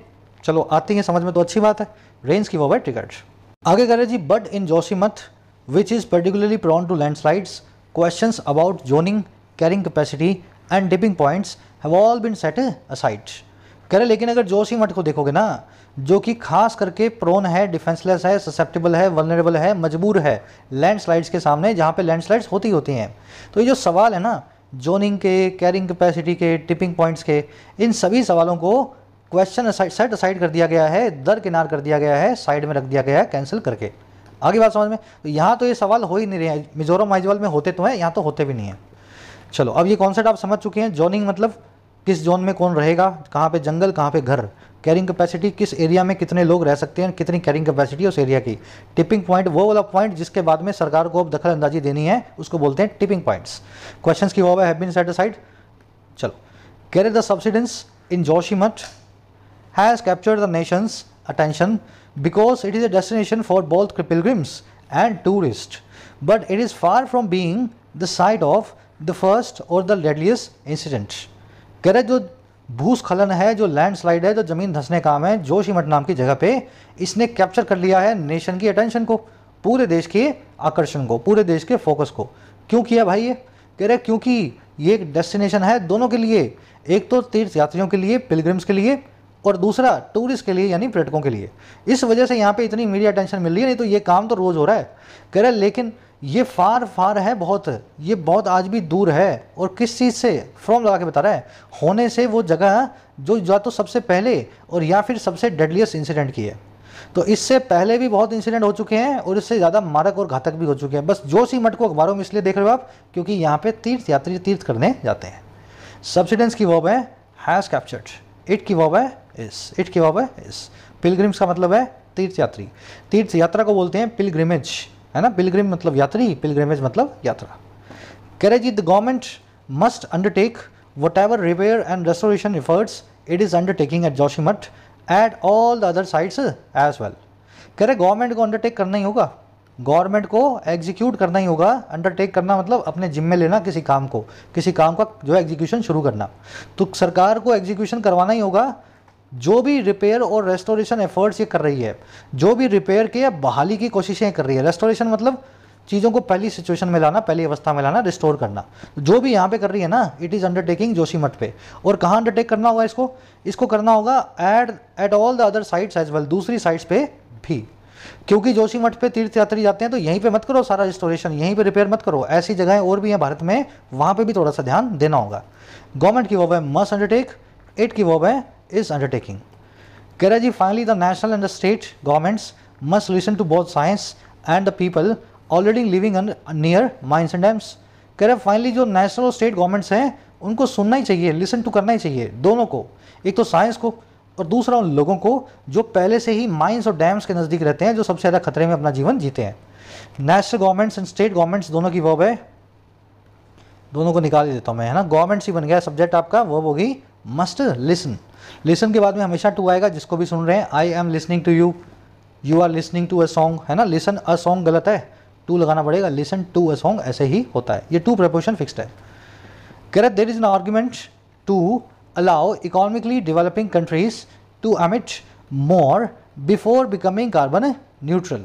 चलो आती हैं समझ में तो अच्छी बात है रेंज की वो है टिकट आगे कह रहे जी but in Joshimath which is particularly prone to landslides questions about zoning carrying capacity and dipping points have all been set aside कह रहे लेकिन अगर जोशी मठ को देखोगे ना जो कि खास करके प्रोन है डिफेंसलेस है ससेप्टेबल है वनरेबल है मजबूर है लैंडस्लाइड्स के सामने जहाँ पे लैंडस्लाइड्स होती होती हैं तो ये जो सवाल है ना जोनिंग के कैरिंग कैपेसिटी के टिपिंग पॉइंट्स के इन सभी सवालों को क्वेश्चन सेट असाइड कर दिया गया है दरकिनार कर दिया गया है साइड में रख दिया गया है कैंसिल करके आगे बात समझ में तो यहाँ तो ये सवाल हो ही नहीं रहे हैं मिजोरम आइजवाल में होते तो हैं यहाँ तो होते भी नहीं हैं चलो अब ये कॉन्सेप्ट आप समझ चुके हैं जोनिंग मतलब किस जोन में कौन रहेगा कहाँ पे जंगल कहाँ पे घर कैरिंग कैपेसिटी किस एरिया में कितने लोग रह सकते हैं कितनी कैरिंग कैपेसिटी उस एरिया की टिपिंग पॉइंट वो वाला पॉइंट जिसके बाद में सरकार को अब दखल अंदाजी देनी है उसको बोलते हैं टिपिंग पॉइंट्स क्वेश्चन की हुआ हैव बीन सेटिसाइड चलो कैर the subsidence in Joshimath has captured the nation's attention because it is a destination for both pilgrims and tourist but it is far from being the site of the first or the deadliest incident कह रहे जो भूस्खलन है जो landslide है जो ज़मीन धंसने का काम है जोशीमठ नाम की जगह पे इसने कैप्चर कर लिया है नेशन की अटेंशन को पूरे देश के आकर्षण को पूरे देश के फोकस को क्यों किया भाई ये कह रहे क्योंकि ये एक डेस्टिनेशन है दोनों के लिए एक तो तीर्थ यात्रियों के लिए पिलग्रिम्स के लिए और दूसरा टूरिस्ट के लिए यानी पर्यटकों के लिए इस वजह से यहाँ पे इतनी मीडिया अटेंशन मिल रही है नहीं तो ये काम तो रोज़ हो रहा है कह रहे लेकिन ये फार फार है बहुत ये बहुत आज भी दूर है और किस चीज़ से फ्रॉम लगा के बता रहा है होने से वो जगह जो या तो सबसे पहले और या फिर सबसे डेडलीस्ट इंसिडेंट की है तो इससे पहले भी बहुत इंसिडेंट हो चुके हैं और इससे ज़्यादा मारक और घातक भी हो चुके हैं बस जोशी मठ को अखबारों में इसलिए देख रहे हो आप क्योंकि यहाँ पे तीर्थ यात्री तीर्थ करने जाते हैं सब्सिडेंस की वॉब है हैज़ कैप्चर्ड इट की वॉब है इस इट की वॉब है इस पिलग्रिम्स का मतलब है तीर्थ यात्री तीर्थ यात्रा को बोलते हैं पिलग्रिमेज है ना पिलग्रिम मतलब यात्री पिलग्रिमेज मतलब यात्रा कह रहे जी the government must undertake whatever repair and restoration efforts it is undertaking at Joshimath at all the other sides as well कह रहे गवर्नमेंट को अंडरटेक करना ही होगा गवर्नमेंट को एग्जीक्यूट करना ही होगा अंडरटेक करना मतलब अपने जिम्मे लेना किसी काम को किसी काम का जो है एग्जीक्यूशन शुरू करना तो सरकार को एग्जीक्यूशन करवाना ही होगा जो भी रिपेयर और रेस्टोरेशन एफर्ट्स ये कर रही है जो भी रिपेयर के या बहाली की कोशिशें कर रही है रेस्टोरेशन मतलब चीज़ों को पहली सिचुएशन में लाना पहली अवस्था में लाना रिस्टोर करना जो भी यहाँ पे कर रही है ना इट इज़ अंडरटेकिंग जोशी मठ पे और कहाँ अंडरटेक करना होगा इसको इसको करना होगा at at all the other sites as well दूसरी साइट्स पे भी क्योंकि जोशी मठ पे तीर्थयात्री जाते हैं तो यहीं पे मत करो सारा रिस्टोरेशन यहीं पे रिपेयर मत करो ऐसी जगहें और भी हैं भारत में वहाँ पे भी थोड़ा सा ध्यान देना होगा गवर्नमेंट की वो है मस्ट अंडरटेक इट की वो है is undertaking. Keraji finally the national and the state governments must listen to both science and the people already living near near and dams कह रहे फाइनली जो नेशनल और स्टेट गवर्नमेंट्स हैं उनको सुनना ही चाहिए लिसन टू करना ही चाहिए दोनों को एक तो साइंस को और दूसरा उन लोगों को जो पहले से ही माइंस और डैम्स के नज़दीक रहते हैं जो सबसे ज़्यादा खतरे में अपना जीवन जीते हैं national governments and state governments दोनों की वर्ब है दोनों को निकाल ही देता हूँ मैं है ना गवर्नमेंट्स ही बन गया सब्जेक्ट आपका वर्ब होगी मस्ट लिसन लिसन के बाद में हमेशा टू आएगा जिसको भी सुन रहे हैं I am listening to you you are listening to a song है ना लिसन अ सॉन्ग गलत है टू लगाना पड़ेगा लिसन टू अ सॉन्ग ऐसे ही होता है ये टू प्रपोशन फिक्सड है कह रहे there is an argument to allow economically developing countries to emit more before becoming carbon neutral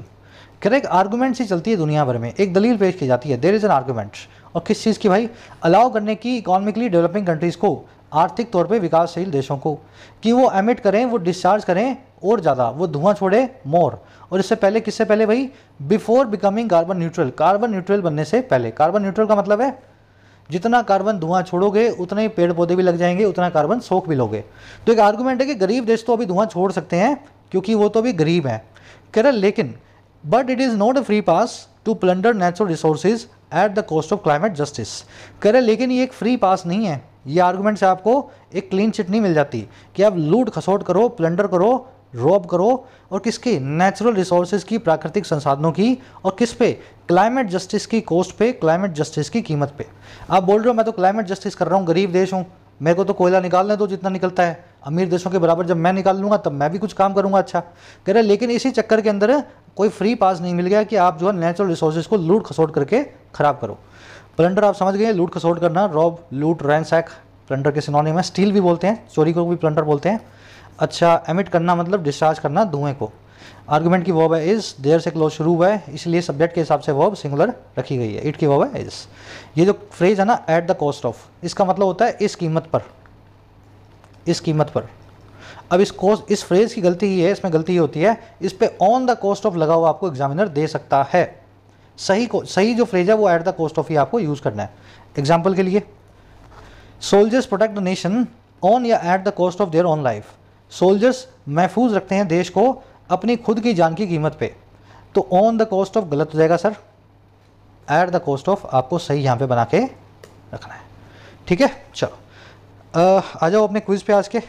correct argument से चलती है दुनिया भर में एक दलील पेश की जाती है देर इज़ एन आर्ग्यूमेंट और किस चीज़ की भाई अलाउ करने की इकोनॉमिकली डेवलपिंग कंट्रीज़ को आर्थिक तौर पे विकासशील देशों को कि वो एमिट करें वो डिस्चार्ज करें और ज़्यादा वो धुआं छोड़े मोर और इससे पहले किससे पहले भाई before becoming carbon neutral carbon neutral बनने से पहले कार्बन न्यूट्रल का मतलब है जितना कार्बन धुआं छोड़ोगे उतने ही पेड़ पौधे भी लग जाएंगे उतना कार्बन सोख भी लोगे तो एक आर्गूमेंट है कि गरीब देश तो अभी धुआं छोड़ सकते हैं क्योंकि वो तो अभी गरीब हैं कह रहे लेकिन but it is not a free pass to plunder natural resources at the cost of climate justice कह रहे लेकिन ये एक फ्री पास नहीं है ये आर्गूमेंट से आपको एक क्लीन चिट नहीं मिल जाती कि आप लूट खसोट करो प्लेंडर करो रॉब करो और किसकी नेचुरल रिसोर्सेज की प्राकृतिक संसाधनों की और किस पे क्लाइमेट जस्टिस की कोस्ट पे क्लाइमेट जस्टिस की कीमत पे आप बोल रहे हो मैं तो क्लाइमेट जस्टिस कर रहा हूँ गरीब देश हूँ मेरे को तो कोयला निकालने दो जितना निकलता है अमीर देशों के बराबर जब मैं निकाल लूँगा तब मैं भी कुछ काम करूँगा अच्छा कह रहे लेकिन इसी चक्कर के अंदर कोई फ्री पास नहीं मिल गया कि आप जो है नेचुरल रिसोर्सेज को लूट खसोट करके ख़राब करो प्लंडर आप समझ गए लूट खसोट करना रॉब लूट रैंक सैक प्लंडर के सिनोनिम है स्टील भी बोलते हैं चोरी को भी प्लंडर बोलते हैं अच्छा एमिट करना मतलब डिस्चार्ज करना धुएं को आर्गुमेंट की वॉब है इज देयर से क्लोज शुरू हुआ है इसलिए सब्जेक्ट के हिसाब से वॉब सिंगुलर रखी गई है इट की वॉब है इज ये जो फ्रेज है ना एट द कॉस्ट ऑफ इसका मतलब होता है इस कीमत पर इस कीमत पर अब इस कॉस्ट इस फ्रेज की गलती ही है इसमें गलती ही होती है इस पर ऑन द कॉस्ट ऑफ लगा हुआ आपको एग्जामिनर दे सकता है सही को सही जो फ्रेज है वो एट द कॉस्ट ऑफ ही आपको यूज़ करना है एग्जाम्पल के लिए soldiers protect the nation on या at the cost of their own life soldiers महफूज रखते हैं देश को अपनी खुद की जान की कीमत पे तो ऑन द कॉस्ट ऑफ गलत हो जाएगा sir at the cost of आपको सही यहाँ पे बना के रखना है ठीक है चलो आ जाओ अपने क्विज़ पे आज के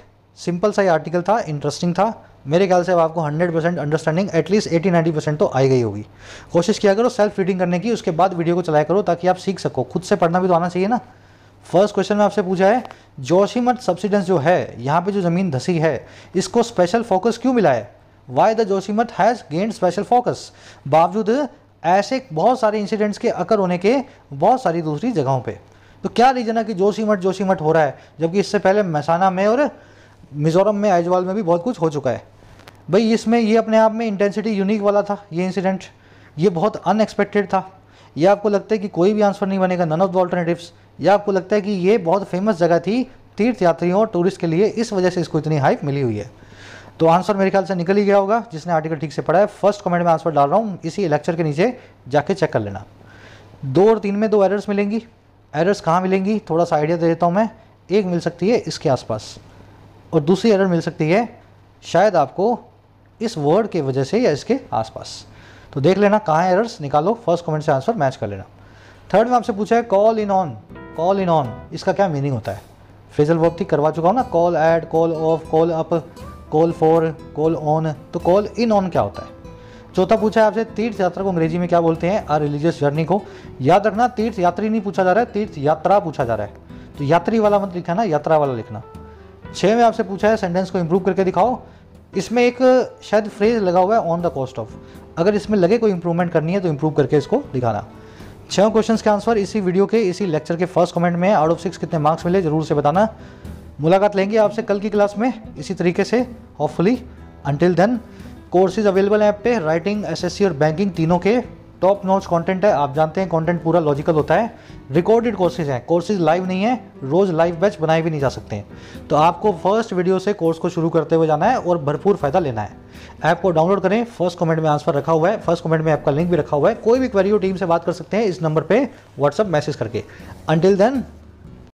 सिंपल सा ये आर्टिकल था इंटरेस्टिंग था मेरे ख्याल से अब आपको 100 परसेंट अंडरस्टैंडिंग एटलीस्ट 80 90 परसेंट तो आई गई होगी कोशिश किया करो सेल्फ रीडिंग करने की उसके बाद वीडियो को चलाया करो ताकि आप सीख सको खुद से पढ़ना भी तो आना चाहिए ना फर्स्ट क्वेश्चन में आपसे पूछा है जोशीमठ सब्सिडेंस जो है यहाँ पे जो ज़मीन धसी है इसको स्पेशल फोकस क्यों मिला है why the Joshimath has gained special focus बावजूद ऐसे बहुत सारे इंसिडेंट्स के अकर होने के बहुत सारी दूसरी जगहों पर तो क्या रीज़न है कि जोशीमठ जोशीमठ हो रहा है जबकि इससे पहले मैसाना में और मिज़ोरम में आइजवाल में भी बहुत कुछ हो चुका है भाई इसमें ये अपने आप में इंटेंसिटी यूनिक वाला था ये इंसिडेंट ये बहुत अनएक्सपेक्टेड था या आपको लगता है कि कोई भी आंसर नहीं बनेगा नन ऑफ द ऑल्टरनेटिव्स या आपको लगता है कि ये बहुत फेमस जगह थी तीर्थ यात्रियों और टूरिस्ट के लिए इस वजह से इसको इतनी हाइप मिली हुई है तो आंसर मेरे ख्याल से निकल ही गया होगा जिसने आर्टिकल ठीक से पढ़ा है फर्स्ट कमेंट में आंसर डाल रहा हूँ इसी लेक्चर के नीचे जाके चेक कर लेना दो और तीन में दो एरर्स मिलेंगी एरर्स कहाँ मिलेंगी थोड़ा सा आइडिया दे देता हूँ मैं एक मिल सकती है इसके आसपास और दूसरी एरर मिल सकती है शायद आपको इस वर्ड के वजह से या इसके आसपास तो देख लेना कहाँ एरर्स निकालो फर्स्ट कमेंट से आंसर मैच कर लेना थर्ड में आपसे पूछा है call in on call in on इसका क्या मीनिंग होता है फ्रेजल वर्ब ठीक करवा चुका हूँ ना call add call off call up call for call on तो कॉल इन ऑन क्या होता है चौथा पूछा है आपसे तीर्थ यात्रा को अंग्रेजी में क्या बोलते हैं आ रिलीजियस जर्नी को याद रखना तीर्थ यात्री नहीं पूछा जा रहा है तीर्थ यात्रा पूछा जा रहा है तो यात्री वाला मत ना यात्रा वाला लिखना छः में आपसे पूछा है सेंटेंस को इम्प्रूव करके दिखाओ इसमें एक शायद फ्रेज लगा हुआ है ऑन द कॉस्ट ऑफ अगर इसमें लगे कोई इंप्रूवमेंट करनी है तो इंप्रूव करके इसको दिखाना छह क्वेश्चंस के आंसर इसी वीडियो के इसी लेक्चर के फर्स्ट कमेंट में आउट ऑफ सिक्स कितने मार्क्स मिले ज़रूर से बताना मुलाकात लेंगे आपसे कल की क्लास में इसी तरीके से hopefully until then courses available हैं ऐप पे राइटिंग एसएससी और बैंकिंग तीनों के टॉप नॉच कंटेंट है आप जानते हैं कंटेंट पूरा लॉजिकल होता है रिकॉर्डेड कोर्सेज हैं कोर्सेज लाइव नहीं है रोज़ लाइव बैच बनाए भी नहीं जा सकते हैं तो आपको फर्स्ट वीडियो से कोर्स को शुरू करते हुए जाना है और भरपूर फ़ायदा लेना है ऐप को डाउनलोड करें फर्स्ट कमेंट में आंसर रखा हुआ है फर्स्ट कमेंट में आपका लिंक भी रखा हुआ है कोई भी क्वेरी हो टीम से बात कर सकते हैं इस नंबर पर व्हाट्सअप मैसेज करके अंटिल देन